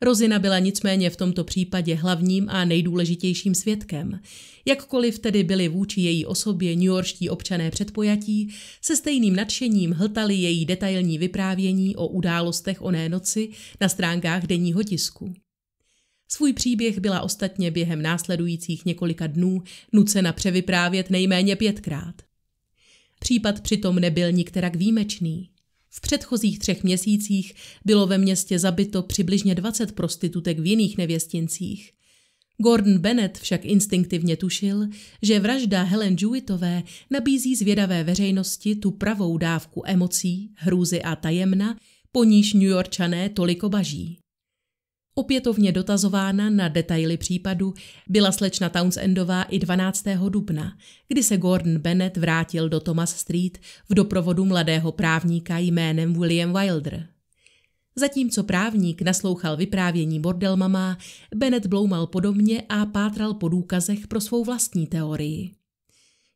Rozina byla nicméně v tomto případě hlavním a nejdůležitějším svědkem. Jakkoliv tedy byli vůči její osobě newyorští občané předpojatí, se stejným nadšením hltali její detailní vyprávění o událostech oné noci na stránkách denního tisku. Svůj příběh byla ostatně během následujících několika dnů nucena převyprávět nejméně pětkrát. Případ přitom nebyl nikterak výjimečný. V předchozích třech měsících bylo ve městě zabito přibližně 20 prostitutek v jiných nevěstincích. Gordon Bennett však instinktivně tušil, že vražda Helen Jewittové nabízí zvědavé veřejnosti tu pravou dávku emocí, hrůzy a tajemna, po níž New Yorkčané toliko baží. Opětovně dotazována na detaily případu byla slečna Townsendová i 12. dubna, kdy se Gordon Bennett vrátil do Thomas Street v doprovodu mladého právníka jménem William Wilder. Zatímco právník naslouchal vyprávění bordelmama, Bennett bloumal podobně a pátral po důkazech pro svou vlastní teorii.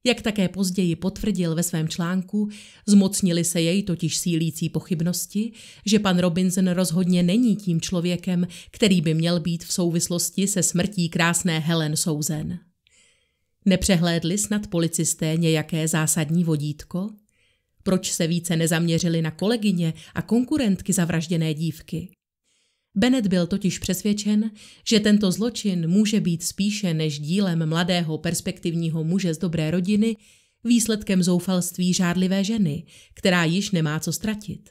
Jak také později potvrdil ve svém článku, zmocnili se jej totiž sílící pochybnosti, že pan Robinson rozhodně není tím člověkem, který by měl být v souvislosti se smrtí krásné Helen souzen. Nepřehlédli snad policisté nějaké zásadní vodítko? Proč se více nezaměřili na kolegyně a konkurentky zavražděné dívky? Bennett byl totiž přesvědčen, že tento zločin může být spíše než dílem mladého perspektivního muže z dobré rodiny výsledkem zoufalství žádlivé ženy, která již nemá co ztratit.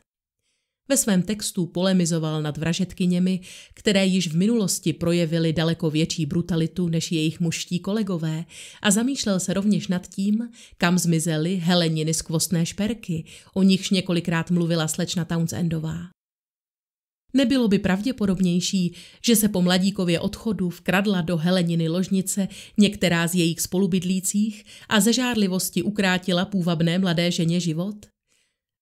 Ve svém textu polemizoval nad vražetkyněmi, které již v minulosti projevily daleko větší brutalitu než jejich mužští kolegové a zamýšlel se rovněž nad tím, kam zmizely Heleniny skvostné šperky, o nichž několikrát mluvila slečna Townsendová. Nebylo by pravděpodobnější, že se po mladíkově odchodu vkradla do Heleniny ložnice některá z jejich spolubydlících a ze žárlivosti ukrátila půvabné mladé ženě život?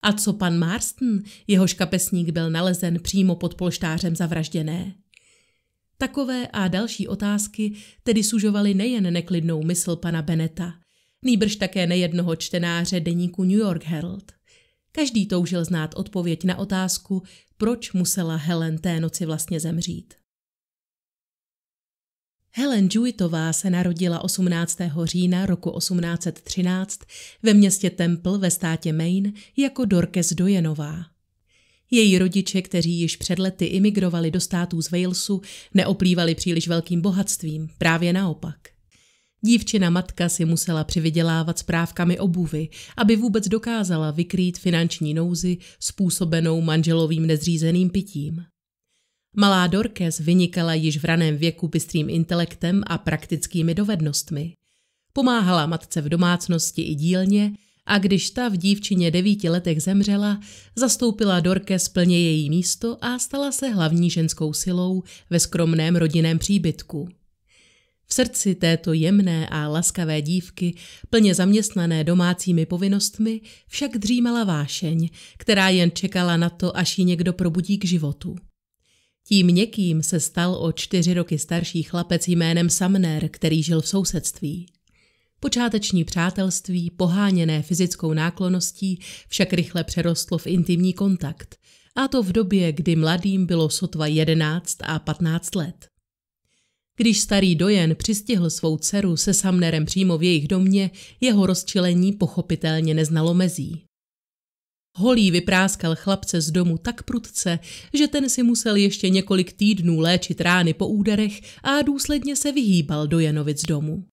A co pan Marston, jehož kapesník byl nalezen přímo pod polštářem zavražděné? Takové a další otázky tedy sužovaly nejen neklidnou mysl pana Beneta, nýbrž také nejednoho čtenáře deníku New York Herald. Každý toužil znát odpověď na otázku, proč musela Helen té noci vlastně zemřít. Helen Jewitová se narodila 18. října roku 1813 ve městě Temple ve státě Maine jako Dorkes Dojenová. Její rodiče, kteří již před lety imigrovali do států z Walesu, neoplývali příliš velkým bohatstvím, právě naopak. Dívčina matka si musela přivydělávat správkami obuvy, aby vůbec dokázala vykrýt finanční nouzi způsobenou manželovým nezřízeným pitím. Malá Dorkes vynikala již v raném věku bystrým intelektem a praktickými dovednostmi. Pomáhala matce v domácnosti i dílně a když ta v dívčině devíti letech zemřela, zastoupila Dorkes plně její místo a stala se hlavní ženskou silou ve skromném rodinném příbytku – v srdci této jemné a laskavé dívky, plně zaměstnané domácími povinnostmi, však dřímala vášeň, která jen čekala na to, až ji někdo probudí k životu. Tím někým se stal o čtyři roky starší chlapec jménem Samner, který žil v sousedství. Počáteční přátelství, poháněné fyzickou náklonností, však rychle přerostlo v intimní kontakt. A to v době, kdy mladým bylo sotva 11 a 15 let. Když starý dojen přistihl svou dceru se Samnerem přímo v jejich domě, jeho rozčilení pochopitelně neznalo mezí. Holý vypráskal chlapce z domu tak prudce, že ten si musel ještě několik týdnů léčit rány po úderech a důsledně se vyhýbal dojenovic domu.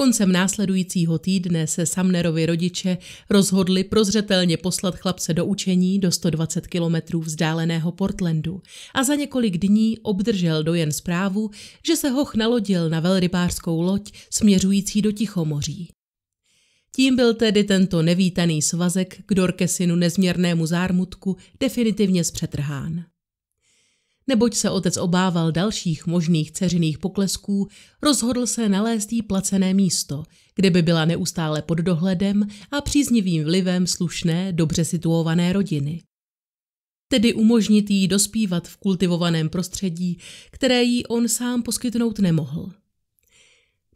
Koncem následujícího týdne se Samnerovi rodiče rozhodli prozřetelně poslat chlapce do učení do 120 kilometrů vzdáleného Portlandu a za několik dní obdržel dojen zprávu, že se hoch nalodil na velrybářskou loď směřující do Tichomoří. Tím byl tedy tento nevítaný svazek k Dorkesinu nezměrnému zármutku definitivně zpřetrhán. Neboť se otec obával dalších možných ceřiných poklesků, rozhodl se nalézt jí placené místo, kde by byla neustále pod dohledem a příznivým vlivem slušné, dobře situované rodiny. Tedy umožnit jí dospívat v kultivovaném prostředí, které jí on sám poskytnout nemohl.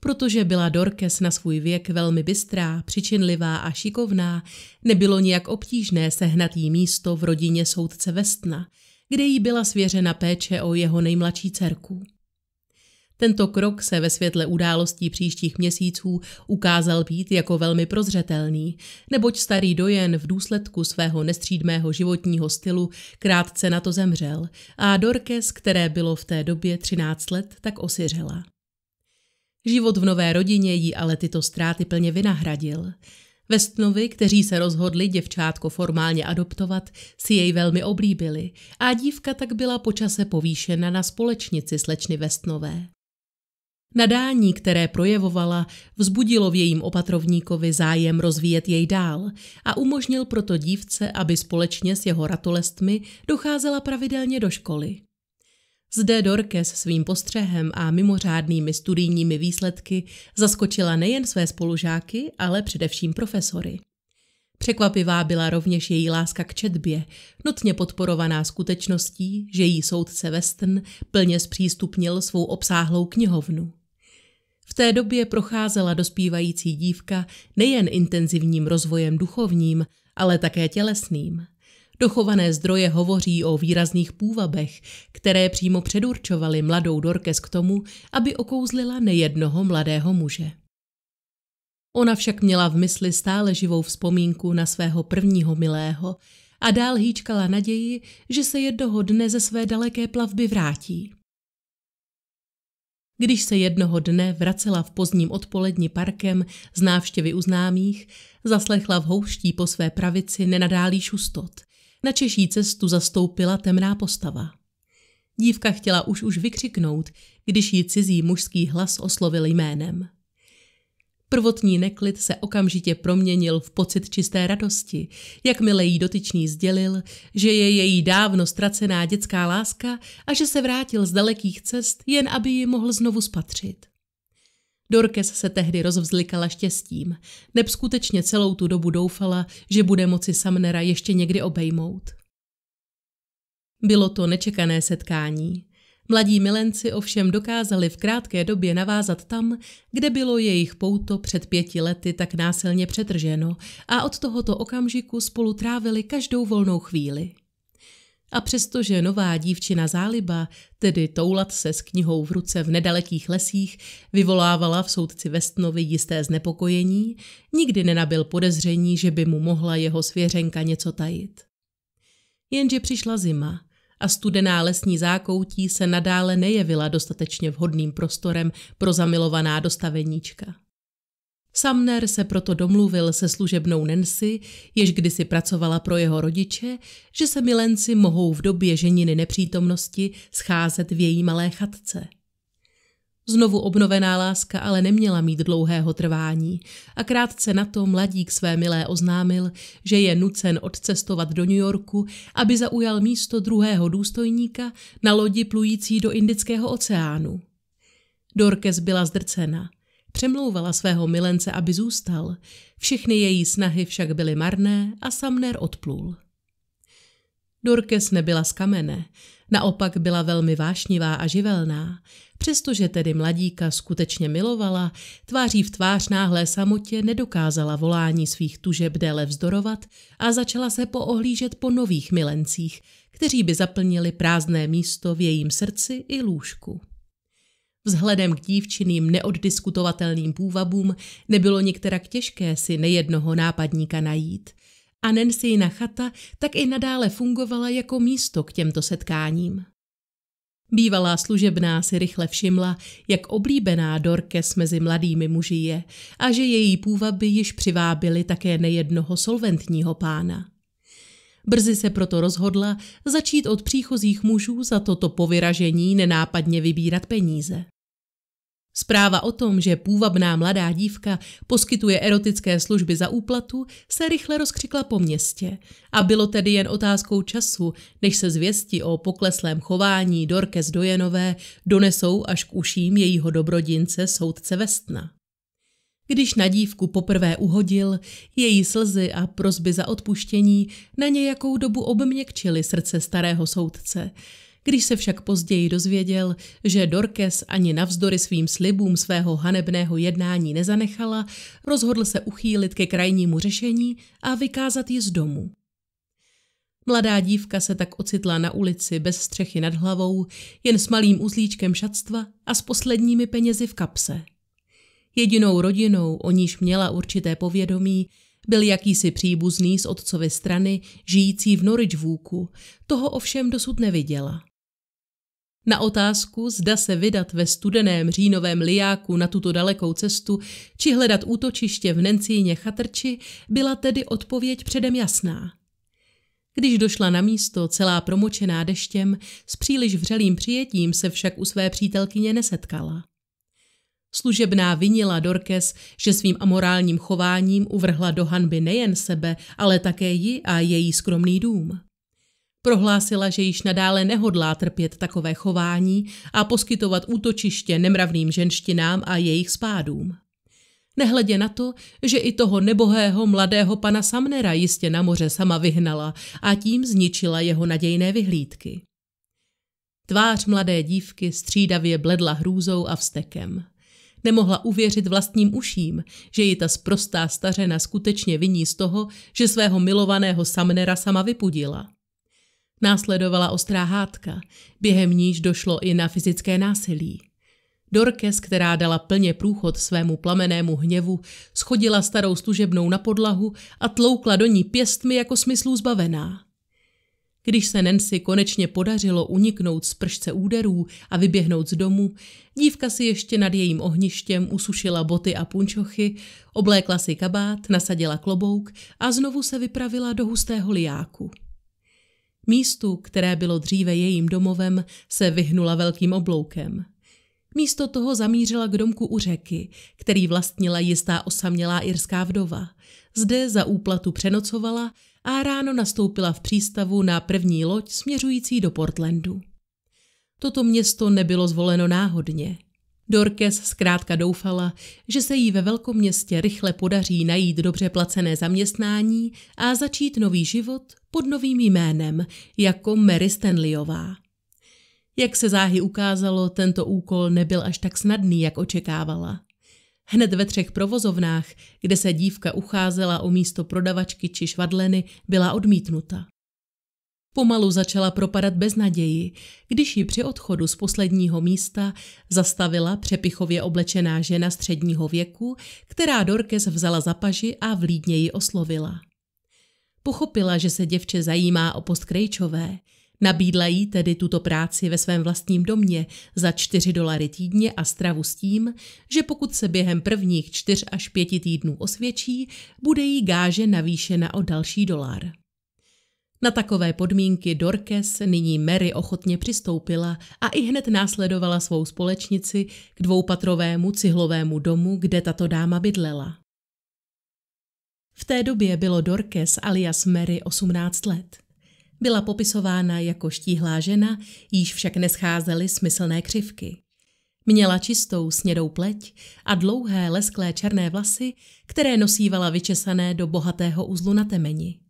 Protože byla Dorkes na svůj věk velmi bystrá, přičinlivá a šikovná, nebylo nijak obtížné sehnat jí místo v rodině soudce Vestna – kde jí byla svěřena péče o jeho nejmladší dcerku. Tento krok se ve světle událostí příštích měsíců ukázal být jako velmi prozřetelný, neboť starý dojen v důsledku svého nestřídmého životního stylu krátce na to zemřel a Dorkes, které bylo v té době 13 let, tak osiřela. Život v nové rodině jí ale tyto ztráty plně vynahradil – Vestnovi, kteří se rozhodli děvčátko formálně adoptovat, si jej velmi oblíbili a dívka tak byla počase povýšena na společnici slečny Vestnové. Nadání, které projevovala, vzbudilo v jejím opatrovníkovi zájem rozvíjet jej dál a umožnil proto dívce, aby společně s jeho ratolestmi docházela pravidelně do školy. Zde Dorke s svým postřehem a mimořádnými studijními výsledky zaskočila nejen své spolužáky, ale především profesory. Překvapivá byla rovněž její láska k četbě, nutně podporovaná skutečností, že jí soudce Weston plně zpřístupnil svou obsáhlou knihovnu. V té době procházela dospívající dívka nejen intenzivním rozvojem duchovním, ale také tělesným. Dochované zdroje hovoří o výrazných půvabech, které přímo předurčovaly mladou Dorkes k tomu, aby okouzlila nejednoho mladého muže. Ona však měla v mysli stále živou vzpomínku na svého prvního milého a dál hýčkala naději, že se jednoho dne ze své daleké plavby vrátí. Když se jednoho dne vracela v pozdním odpoledni parkem z návštěvy u známých, zaslechla v houští po své pravici nenadálý šustot – na češí cestu zastoupila temná postava. Dívka chtěla už už vykřiknout, když ji cizí mužský hlas oslovil jménem. Prvotní neklid se okamžitě proměnil v pocit čisté radosti, jakmile jí dotyčný sdělil, že je její dávno ztracená dětská láska a že se vrátil z dalekých cest, jen aby ji mohl znovu spatřit. Dorkes se tehdy rozvzlikala štěstím. Neb skutečně celou tu dobu doufala, že bude moci Samnera ještě někdy obejmout. Bylo to nečekané setkání. Mladí milenci ovšem dokázali v krátké době navázat tam, kde bylo jejich pouto před pěti lety tak násilně přetrženo a od tohoto okamžiku spolu trávili každou volnou chvíli. A přestože nová dívčina záliba, tedy toulat se s knihou v ruce v nedalekých lesích, vyvolávala v soudci Vestnovi jisté znepokojení, nikdy nenabil podezření, že by mu mohla jeho svěřenka něco tajit. Jenže přišla zima a studená lesní zákoutí se nadále nejevila dostatečně vhodným prostorem pro zamilovaná dostaveníčka. Samner se proto domluvil se služebnou Nancy, jež kdysi pracovala pro jeho rodiče, že se milenci mohou v době ženiny nepřítomnosti scházet v její malé chatce. Znovu obnovená láska ale neměla mít dlouhého trvání a krátce na to mladík své milé oznámil, že je nucen odcestovat do New Yorku, aby zaujal místo druhého důstojníka na lodi plující do Indického oceánu. Dorkes byla zdrcena. Přemlouvala svého milence, aby zůstal. Všechny její snahy však byly marné a Samner odplul. Dorkes nebyla z kamene, naopak byla velmi vášnivá a živelná. Přestože tedy mladíka skutečně milovala, tváří v tvář náhlé samotě nedokázala volání svých tužeb déle vzdorovat a začala se poohlížet po nových milencích, kteří by zaplnili prázdné místo v jejím srdci i lůžku. Vzhledem k dívčiným neoddiskutovatelným půvabům nebylo některak těžké si nejednoho nápadníka najít. A na chata tak i nadále fungovala jako místo k těmto setkáním. Bývalá služebná si rychle všimla, jak oblíbená Dorkes mezi mladými muži je a že její půvaby již přivábily také nejednoho solventního pána. Brzy se proto rozhodla začít od příchozích mužů za toto povyražení nenápadně vybírat peníze. Zpráva o tom, že půvabná mladá dívka poskytuje erotické služby za úplatu, se rychle rozkřikla po městě a bylo tedy jen otázkou času, než se zvěsti o pokleslém chování Dorke z Dojenové donesou až k uším jejího dobrodince soudce Vestna. Když na dívku poprvé uhodil, její slzy a prozby za odpuštění na nějakou dobu obměkčily srdce starého soudce – když se však později dozvěděl, že Dorkes ani navzdory svým slibům svého hanebného jednání nezanechala, rozhodl se uchýlit ke krajnímu řešení a vykázat ji z domu. Mladá dívka se tak ocitla na ulici bez střechy nad hlavou, jen s malým uzlíčkem šatstva a s posledními penězi v kapse. Jedinou rodinou, o níž měla určité povědomí, byl jakýsi příbuzný z otcovy strany, žijící v Norwich toho ovšem dosud neviděla. Na otázku, zda se vydat ve studeném říjnovém liáku na tuto dalekou cestu či hledat útočiště v Nencíně chatrči, byla tedy odpověď předem jasná. Když došla na místo, celá promočená deštěm, s příliš vřelým přijetím se však u své přítelkyně nesetkala. Služebná vinila Dorkes, že svým amorálním chováním uvrhla do hanby nejen sebe, ale také ji a její skromný dům. Prohlásila, že již nadále nehodlá trpět takové chování a poskytovat útočiště nemravným ženštinám a jejich spádům. Nehledě na to, že i toho nebohého mladého pana Samnera jistě na moře sama vyhnala a tím zničila jeho nadějné vyhlídky. Tvář mladé dívky střídavě bledla hrůzou a vstekem. Nemohla uvěřit vlastním uším, že ji ta sprostá stařena skutečně viní z toho, že svého milovaného Samnera sama vypudila. Následovala ostrá hádka, během níž došlo i na fyzické násilí. Dorkes, která dala plně průchod svému plamenému hněvu, schodila starou služebnou na podlahu a tloukla do ní pěstmi jako smyslů zbavená. Když se Nancy konečně podařilo uniknout z pršce úderů a vyběhnout z domu, dívka si ještě nad jejím ohništěm usušila boty a punčochy, oblékla si kabát, nasadila klobouk a znovu se vypravila do hustého liáku. Místu, které bylo dříve jejím domovem, se vyhnula velkým obloukem. Místo toho zamířila k domku u řeky, který vlastnila jistá osamělá irská vdova. Zde za úplatu přenocovala a ráno nastoupila v přístavu na první loď směřující do Portlandu. Toto město nebylo zvoleno náhodně – Dorkes zkrátka doufala, že se jí ve velkoměstě rychle podaří najít dobře placené zaměstnání a začít nový život pod novým jménem jako Mary Stanleyová. Jak se záhy ukázalo, tento úkol nebyl až tak snadný, jak očekávala. Hned ve třech provozovnách, kde se dívka ucházela o místo prodavačky či švadleny, byla odmítnuta. Pomalu začala propadat bez naději, když ji při odchodu z posledního místa zastavila přepichově oblečená žena středního věku, která Dorkes vzala za paži a vlídně ji oslovila. Pochopila, že se děvče zajímá o post Krejčové, nabídla jí tedy tuto práci ve svém vlastním domě za 4 dolary týdně a stravu s tím, že pokud se během prvních 4 až 5 týdnů osvědčí, bude jí gáže navýšena o další dolar. Na takové podmínky Dorkes nyní Mary ochotně přistoupila a i hned následovala svou společnici k dvoupatrovému cihlovému domu, kde tato dáma bydlela. V té době bylo Dorkes alias Mary 18 let. Byla popisována jako štíhlá žena, již však nescházely smyslné křivky. Měla čistou snědou pleť a dlouhé lesklé černé vlasy, které nosívala vyčesané do bohatého uzlu na temeni.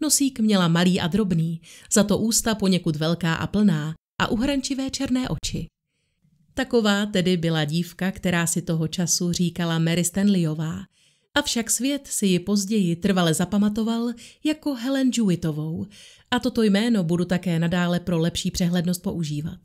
Nosík měla malý a drobný, za to ústa poněkud velká a plná a uhrančivé černé oči. Taková tedy byla dívka, která si toho času říkala Mary Stanleyová, avšak svět si ji později trvale zapamatoval jako Helen Jewittovou a toto jméno budu také nadále pro lepší přehlednost používat.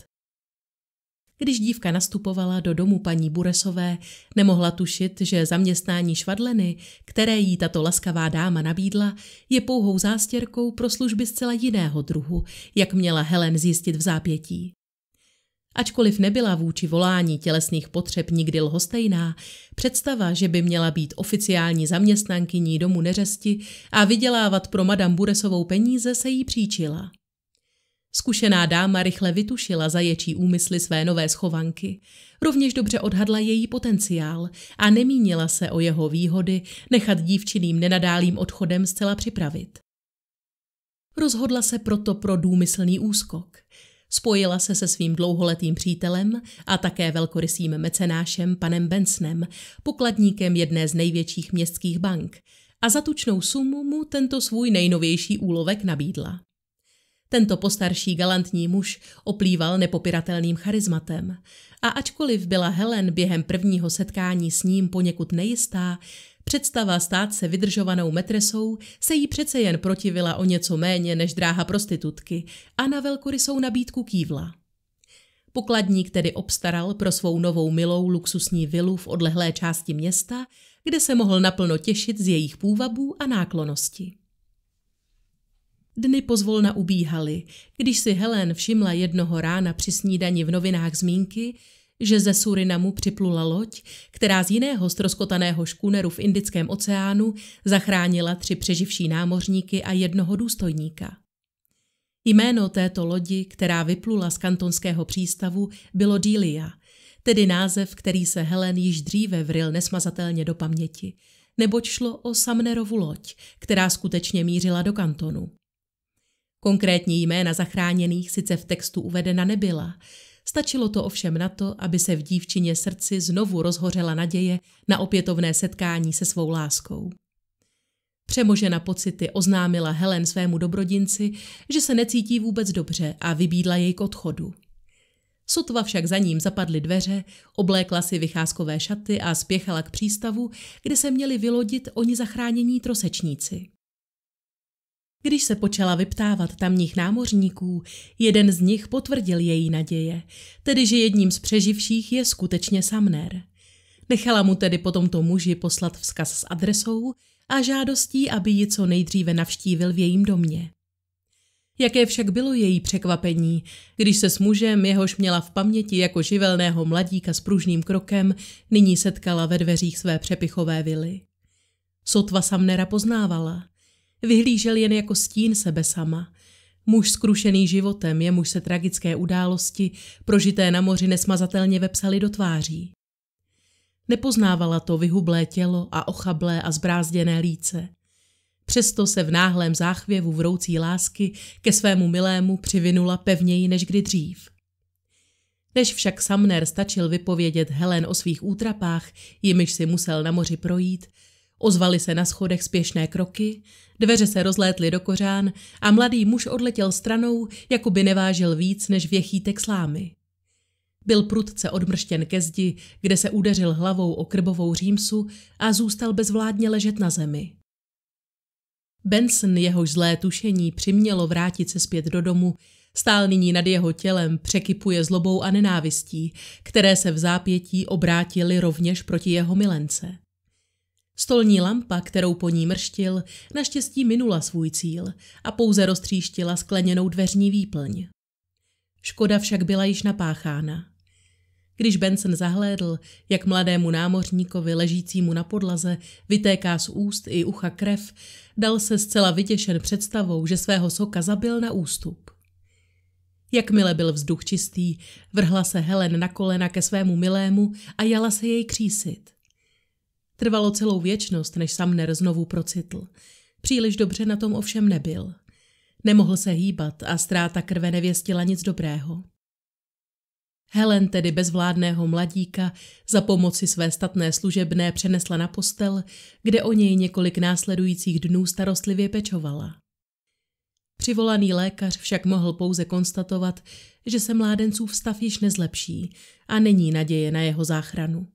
Když dívka nastupovala do domu paní Buresové, nemohla tušit, že zaměstnání švadleny, které jí tato laskavá dáma nabídla, je pouhou zástěrkou pro služby zcela jiného druhu, jak měla Helen zjistit v zápětí. Ačkoliv nebyla vůči volání tělesných potřeb nikdy lhostejná, představa, že by měla být oficiální zaměstnankyní domu neřesti a vydělávat pro madam Buresovou peníze se jí příčila. Zkušená dáma rychle vytušila zaječí úmysly své nové schovanky, rovněž dobře odhadla její potenciál a nemínila se o jeho výhody nechat dívčiným nenadálým odchodem zcela připravit. Rozhodla se proto pro důmyslný úskok. Spojila se se svým dlouholetým přítelem a také velkorysým mecenášem panem Bensnem, pokladníkem jedné z největších městských bank, a za tučnou sumu mu tento svůj nejnovější úlovek nabídla. Tento postarší galantní muž oplýval nepopiratelným charizmatem. A ačkoliv byla Helen během prvního setkání s ním poněkud nejistá, představa stát se vydržovanou metresou se jí přece jen protivila o něco méně než dráha prostitutky a na velkorysou nabídku kývla. Pokladník tedy obstaral pro svou novou milou luxusní vilu v odlehlé části města, kde se mohl naplno těšit z jejich půvabů a náklonosti. Dny pozvolna ubíhaly, když si Helen všimla jednoho rána při snídani v novinách zmínky, že ze Surinamu připlula loď, která z jiného stroskotaného škúneru v Indickém oceánu zachránila tři přeživší námořníky a jednoho důstojníka. Jméno této lodi, která vyplula z kantonského přístavu, bylo Dília, tedy název, který se Helen již dříve vril nesmazatelně do paměti, neboť šlo o Samnerovu loď, která skutečně mířila do kantonu. Konkrétní jména zachráněných sice v textu uvedena nebyla, stačilo to ovšem na to, aby se v dívčině srdci znovu rozhořela naděje na opětovné setkání se svou láskou. Přemožena pocity oznámila Helen svému dobrodinci, že se necítí vůbec dobře a vybídla jej k odchodu. Sotva však za ním zapadly dveře, oblékla si vycházkové šaty a spěchala k přístavu, kde se měli vylodit oni zachránění trosečníci. Když se počala vyptávat tamních námořníků, jeden z nich potvrdil její naděje, tedy že jedním z přeživších je skutečně Samner. Nechala mu tedy po tomto muži poslat vzkaz s adresou a žádostí, aby ji co nejdříve navštívil v jejím domě. Jaké však bylo její překvapení, když se s mužem, jehož měla v paměti jako živelného mladíka s pružným krokem, nyní setkala ve dveřích své přepichové vily. Sotva Samnera poznávala. Vyhlížel jen jako stín sebe sama. Muž skrušený životem, jemuž se tragické události, prožité na moři nesmazatelně vepsali do tváří. Nepoznávala to vyhublé tělo a ochablé a zbrázděné líce. Přesto se v náhlém záchvěvu vroucí lásky ke svému milému přivinula pevněji než kdy dřív. Než však Samner stačil vypovědět Helen o svých útrapách, jimiž si musel na moři projít, Ozvali se na schodech spěšné kroky, dveře se rozlétly do kořán a mladý muž odletěl stranou, jako by nevážil víc než věchýtek slámy. Byl prudce odmrštěn ke zdi, kde se udeřil hlavou o krbovou římsu a zůstal bezvládně ležet na zemi. Benson, jehož zlé tušení přimělo vrátit se zpět do domu, stál nyní nad jeho tělem, překypuje zlobou a nenávistí, které se v zápětí obrátily rovněž proti jeho milence. Stolní lampa, kterou po ní mrštil, naštěstí minula svůj cíl a pouze roztříštila skleněnou dveřní výplň. Škoda však byla již napáchána. Když Benson zahlédl, jak mladému námořníkovi ležícímu na podlaze vytéká z úst i ucha krev, dal se zcela vytěšen představou, že svého soka zabil na ústup. Jakmile byl vzduch čistý, vrhla se Helen na kolena ke svému milému a jala se jej křísit. Trvalo celou věčnost, než Samner znovu procitl. Příliš dobře na tom ovšem nebyl. Nemohl se hýbat a ztráta krve nevěstila nic dobrého. Helen tedy bezvládného mladíka za pomoci své statné služebné přenesla na postel, kde o něj několik následujících dnů starostlivě pečovala. Přivolaný lékař však mohl pouze konstatovat, že se mládencův stav již nezlepší a není naděje na jeho záchranu.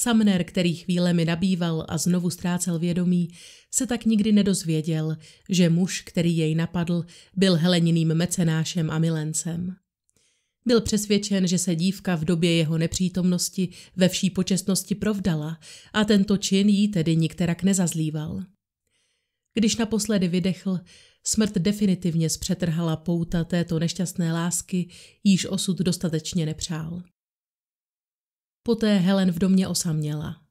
Samner, který chvílemi nabýval a znovu ztrácel vědomí, se tak nikdy nedozvěděl, že muž, který jej napadl, byl heleniným mecenášem a milencem. Byl přesvědčen, že se dívka v době jeho nepřítomnosti ve vší počestnosti provdala a tento čin jí tedy nikterak nezazlíval. Když naposledy vydechl, smrt definitivně zpřetrhala pouta této nešťastné lásky, již osud dostatečně nepřál. Poté Helen v domě osaměla.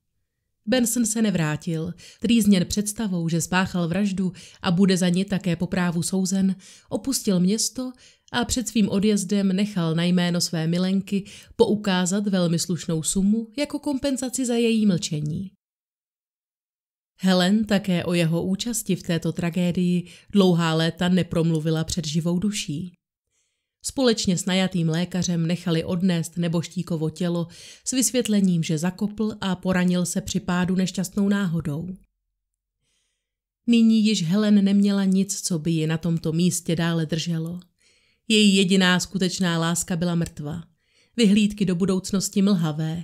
Benson se nevrátil, trýzněn představou, že spáchal vraždu a bude za ní také po právu souzen, opustil město a před svým odjezdem nechal na jméno své milenky poukázat velmi slušnou sumu jako kompenzaci za její mlčení. Helen také o jeho účasti v této tragédii dlouhá léta nepromluvila před živou duší. Společně s najatým lékařem nechali odnést neboštíkovo tělo s vysvětlením, že zakopl a poranil se při pádu nešťastnou náhodou. Nyní již Helen neměla nic, co by ji na tomto místě dále drželo. Její jediná skutečná láska byla mrtva. Vyhlídky do budoucnosti mlhavé.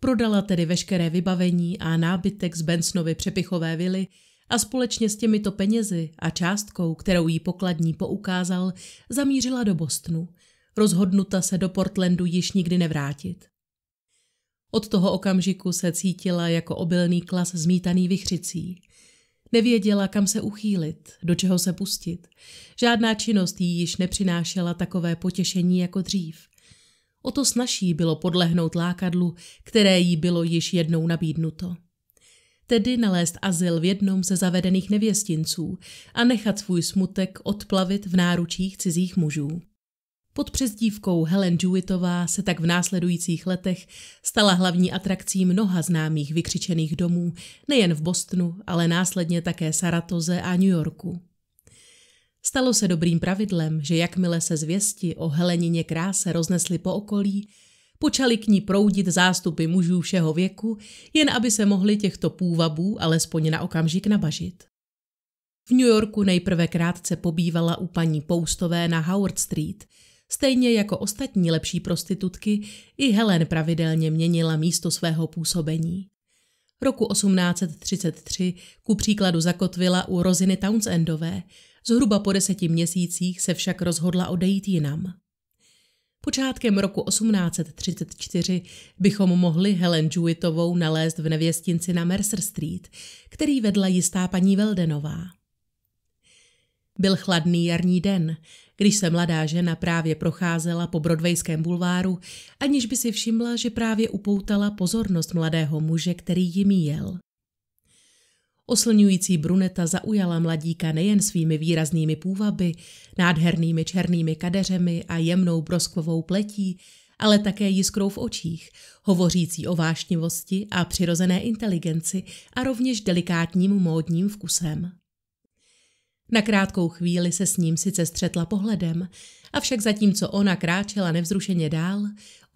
Prodala tedy veškeré vybavení a nábytek z Bensnovy přepichové vily – a společně s těmito penězi a částkou, kterou jí pokladní poukázal, zamířila do Bostonu, rozhodnuta se do Portlandu již nikdy nevrátit. Od toho okamžiku se cítila jako obilný klas zmítaný vychřicí. Nevěděla, kam se uchýlit, do čeho se pustit. Žádná činnost jí již nepřinášela takové potěšení jako dřív. O to snaží bylo podlehnout lákadlu, které jí bylo již jednou nabídnuto tedy nalézt azyl v jednom ze zavedených nevěstinců a nechat svůj smutek odplavit v náručích cizích mužů. Pod přezdívkou Helen Jewittová se tak v následujících letech stala hlavní atrakcí mnoha známých vykřičených domů, nejen v Bostonu, ale následně také Saratoze a New Yorku. Stalo se dobrým pravidlem, že jakmile se zvěsti o Helenině kráse roznesly po okolí, Počali k ní proudit zástupy mužů všeho věku, jen aby se mohli těchto půvabů alespoň na okamžik nabažit. V New Yorku nejprve krátce pobývala u paní Poustové na Howard Street, stejně jako ostatní lepší prostitutky, i Helen pravidelně měnila místo svého působení. Roku 1833 ku příkladu zakotvila u Roziny Townsendové, zhruba po deseti měsících se však rozhodla odejít jinam. Počátkem roku 1834 bychom mohli Helen Jewittovou nalézt v nevěstinci na Mercer Street, který vedla jistá paní Veldenová. Byl chladný jarní den, když se mladá žena právě procházela po Broadwayském bulváru, aniž by si všimla, že právě upoutala pozornost mladého muže, který ji míjel. Oslňující bruneta zaujala mladíka nejen svými výraznými půvaby, nádhernými černými kadeřemi a jemnou broskvovou pletí, ale také jiskrou v očích, hovořící o vášnivosti a přirozené inteligenci a rovněž delikátním módním vkusem. Na krátkou chvíli se s ním sice střetla pohledem, avšak zatímco ona kráčela nevzrušeně dál,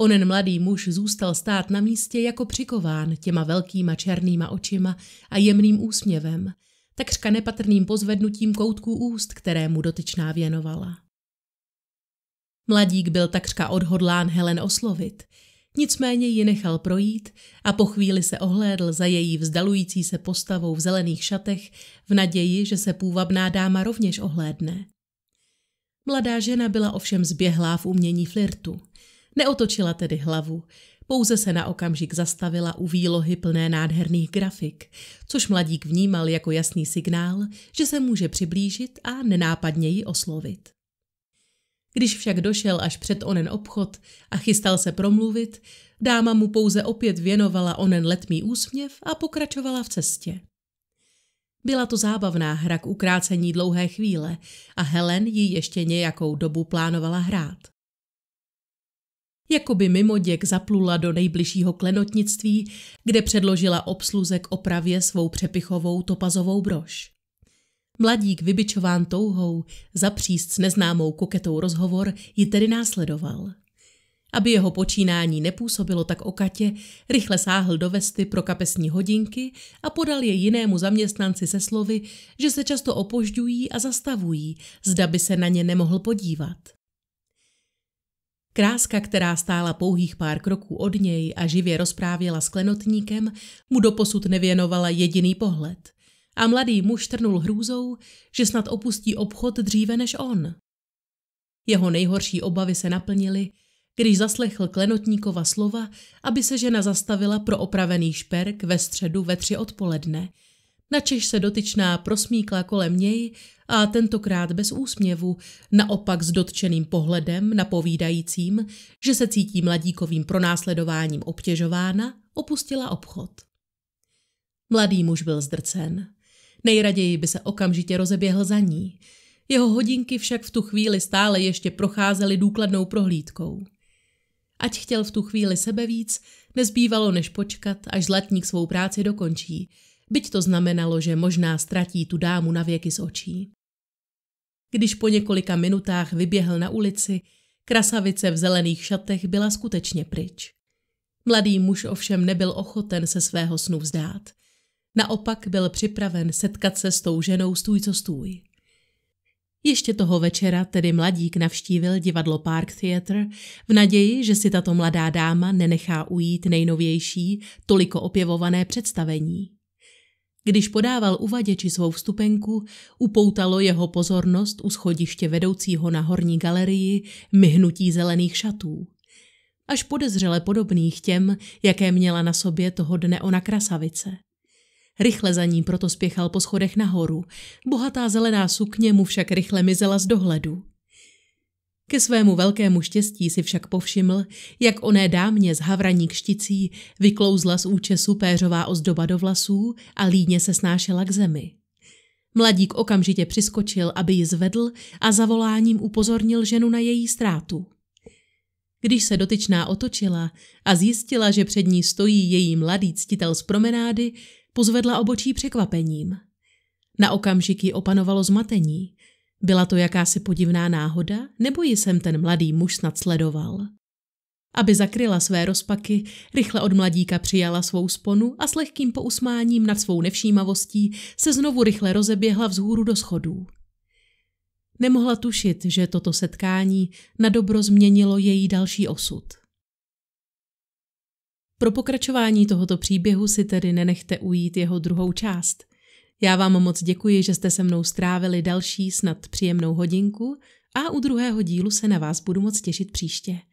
Onen mladý muž zůstal stát na místě jako přikován těma velkýma černýma očima a jemným úsměvem, takřka nepatrným pozvednutím koutků úst, které mu dotyčná věnovala. Mladík byl takřka odhodlán Helen oslovit, nicméně ji nechal projít a po chvíli se ohlédl za její vzdalující se postavou v zelených šatech v naději, že se půvabná dáma rovněž ohlédne. Mladá žena byla ovšem zběhlá v umění flirtu. Neotočila tedy hlavu, pouze se na okamžik zastavila u výlohy plné nádherných grafik, což mladík vnímal jako jasný signál, že se může přiblížit a nenápadně ji oslovit. Když však došel až před onen obchod a chystal se promluvit, dáma mu pouze opět věnovala onen letmý úsměv a pokračovala v cestě. Byla to zábavná hra k ukrácení dlouhé chvíle a Helen ji ještě nějakou dobu plánovala hrát jako by mimo děk zaplula do nejbližšího klenotnictví, kde předložila obsluze k opravě svou přepichovou topazovou brož. Mladík vybičován touhou zapříst s neznámou koketou rozhovor ji tedy následoval. Aby jeho počínání nepůsobilo tak okatě, rychle sáhl do vesty pro kapesní hodinky a podal je jinému zaměstnanci se slovy, že se často opožďují a zastavují, zda by se na ně nemohl podívat. Kráska, která stála pouhých pár kroků od něj a živě rozprávěla s klenotníkem, mu doposud nevěnovala jediný pohled. A mladý muž trnul hrůzou, že snad opustí obchod dříve než on. Jeho nejhorší obavy se naplnily, když zaslechl klenotníkova slova, aby se žena zastavila pro opravený šperk ve středu ve tři odpoledne – Načež se dotyčná prosmíkla kolem něj a tentokrát bez úsměvu, naopak s dotčeným pohledem napovídajícím, že se cítí mladíkovým pronásledováním obtěžována, opustila obchod. Mladý muž byl zdrcen. Nejraději by se okamžitě rozeběhl za ní. Jeho hodinky však v tu chvíli stále ještě procházely důkladnou prohlídkou. Ať chtěl v tu chvíli sebe víc, nezbývalo než počkat, až zlatník svou práci dokončí – byť to znamenalo, že možná ztratí tu dámu na věky z očí. Když po několika minutách vyběhl na ulici, krasavice v zelených šatech byla skutečně pryč. Mladý muž ovšem nebyl ochoten se svého snu vzdát. Naopak byl připraven setkat se s tou ženou stůj co stůj. Ještě toho večera tedy mladík navštívil divadlo Park Theatre v naději, že si tato mladá dáma nenechá ujít nejnovější, toliko opěvované představení. Když podával uvaděči svou vstupenku, upoutalo jeho pozornost u schodiště vedoucího na horní galerii myhnutí zelených šatů. Až podezřele podobných těm, jaké měla na sobě toho dne ona krasavice. Rychle za ní proto spěchal po schodech nahoru, bohatá zelená sukně mu však rychle mizela z dohledu. Ke svému velkému štěstí si však povšiml, jak oné dámě z havraní kšticí vyklouzla z účesu péřová ozdoba do vlasů a líně se snášela k zemi. Mladík okamžitě přiskočil, aby ji zvedl a zavoláním upozornil ženu na její ztrátu. Když se dotyčná otočila a zjistila, že před ní stojí její mladý ctitel z promenády, pozvedla obočí překvapením. Na okamžik ji opanovalo zmatení. Byla to jakási podivná náhoda, nebo ji jsem ten mladý muž snad sledoval? Aby zakryla své rozpaky, rychle od mladíka přijala svou sponu a s lehkým pousmáním nad svou nevšímavostí se znovu rychle rozeběhla vzhůru do schodů. Nemohla tušit, že toto setkání na dobro změnilo její další osud. Pro pokračování tohoto příběhu si tedy nenechte ujít jeho druhou část. Já vám moc děkuji, že jste se mnou strávili další snad příjemnou hodinku a u druhého dílu se na vás budu moc těšit příště.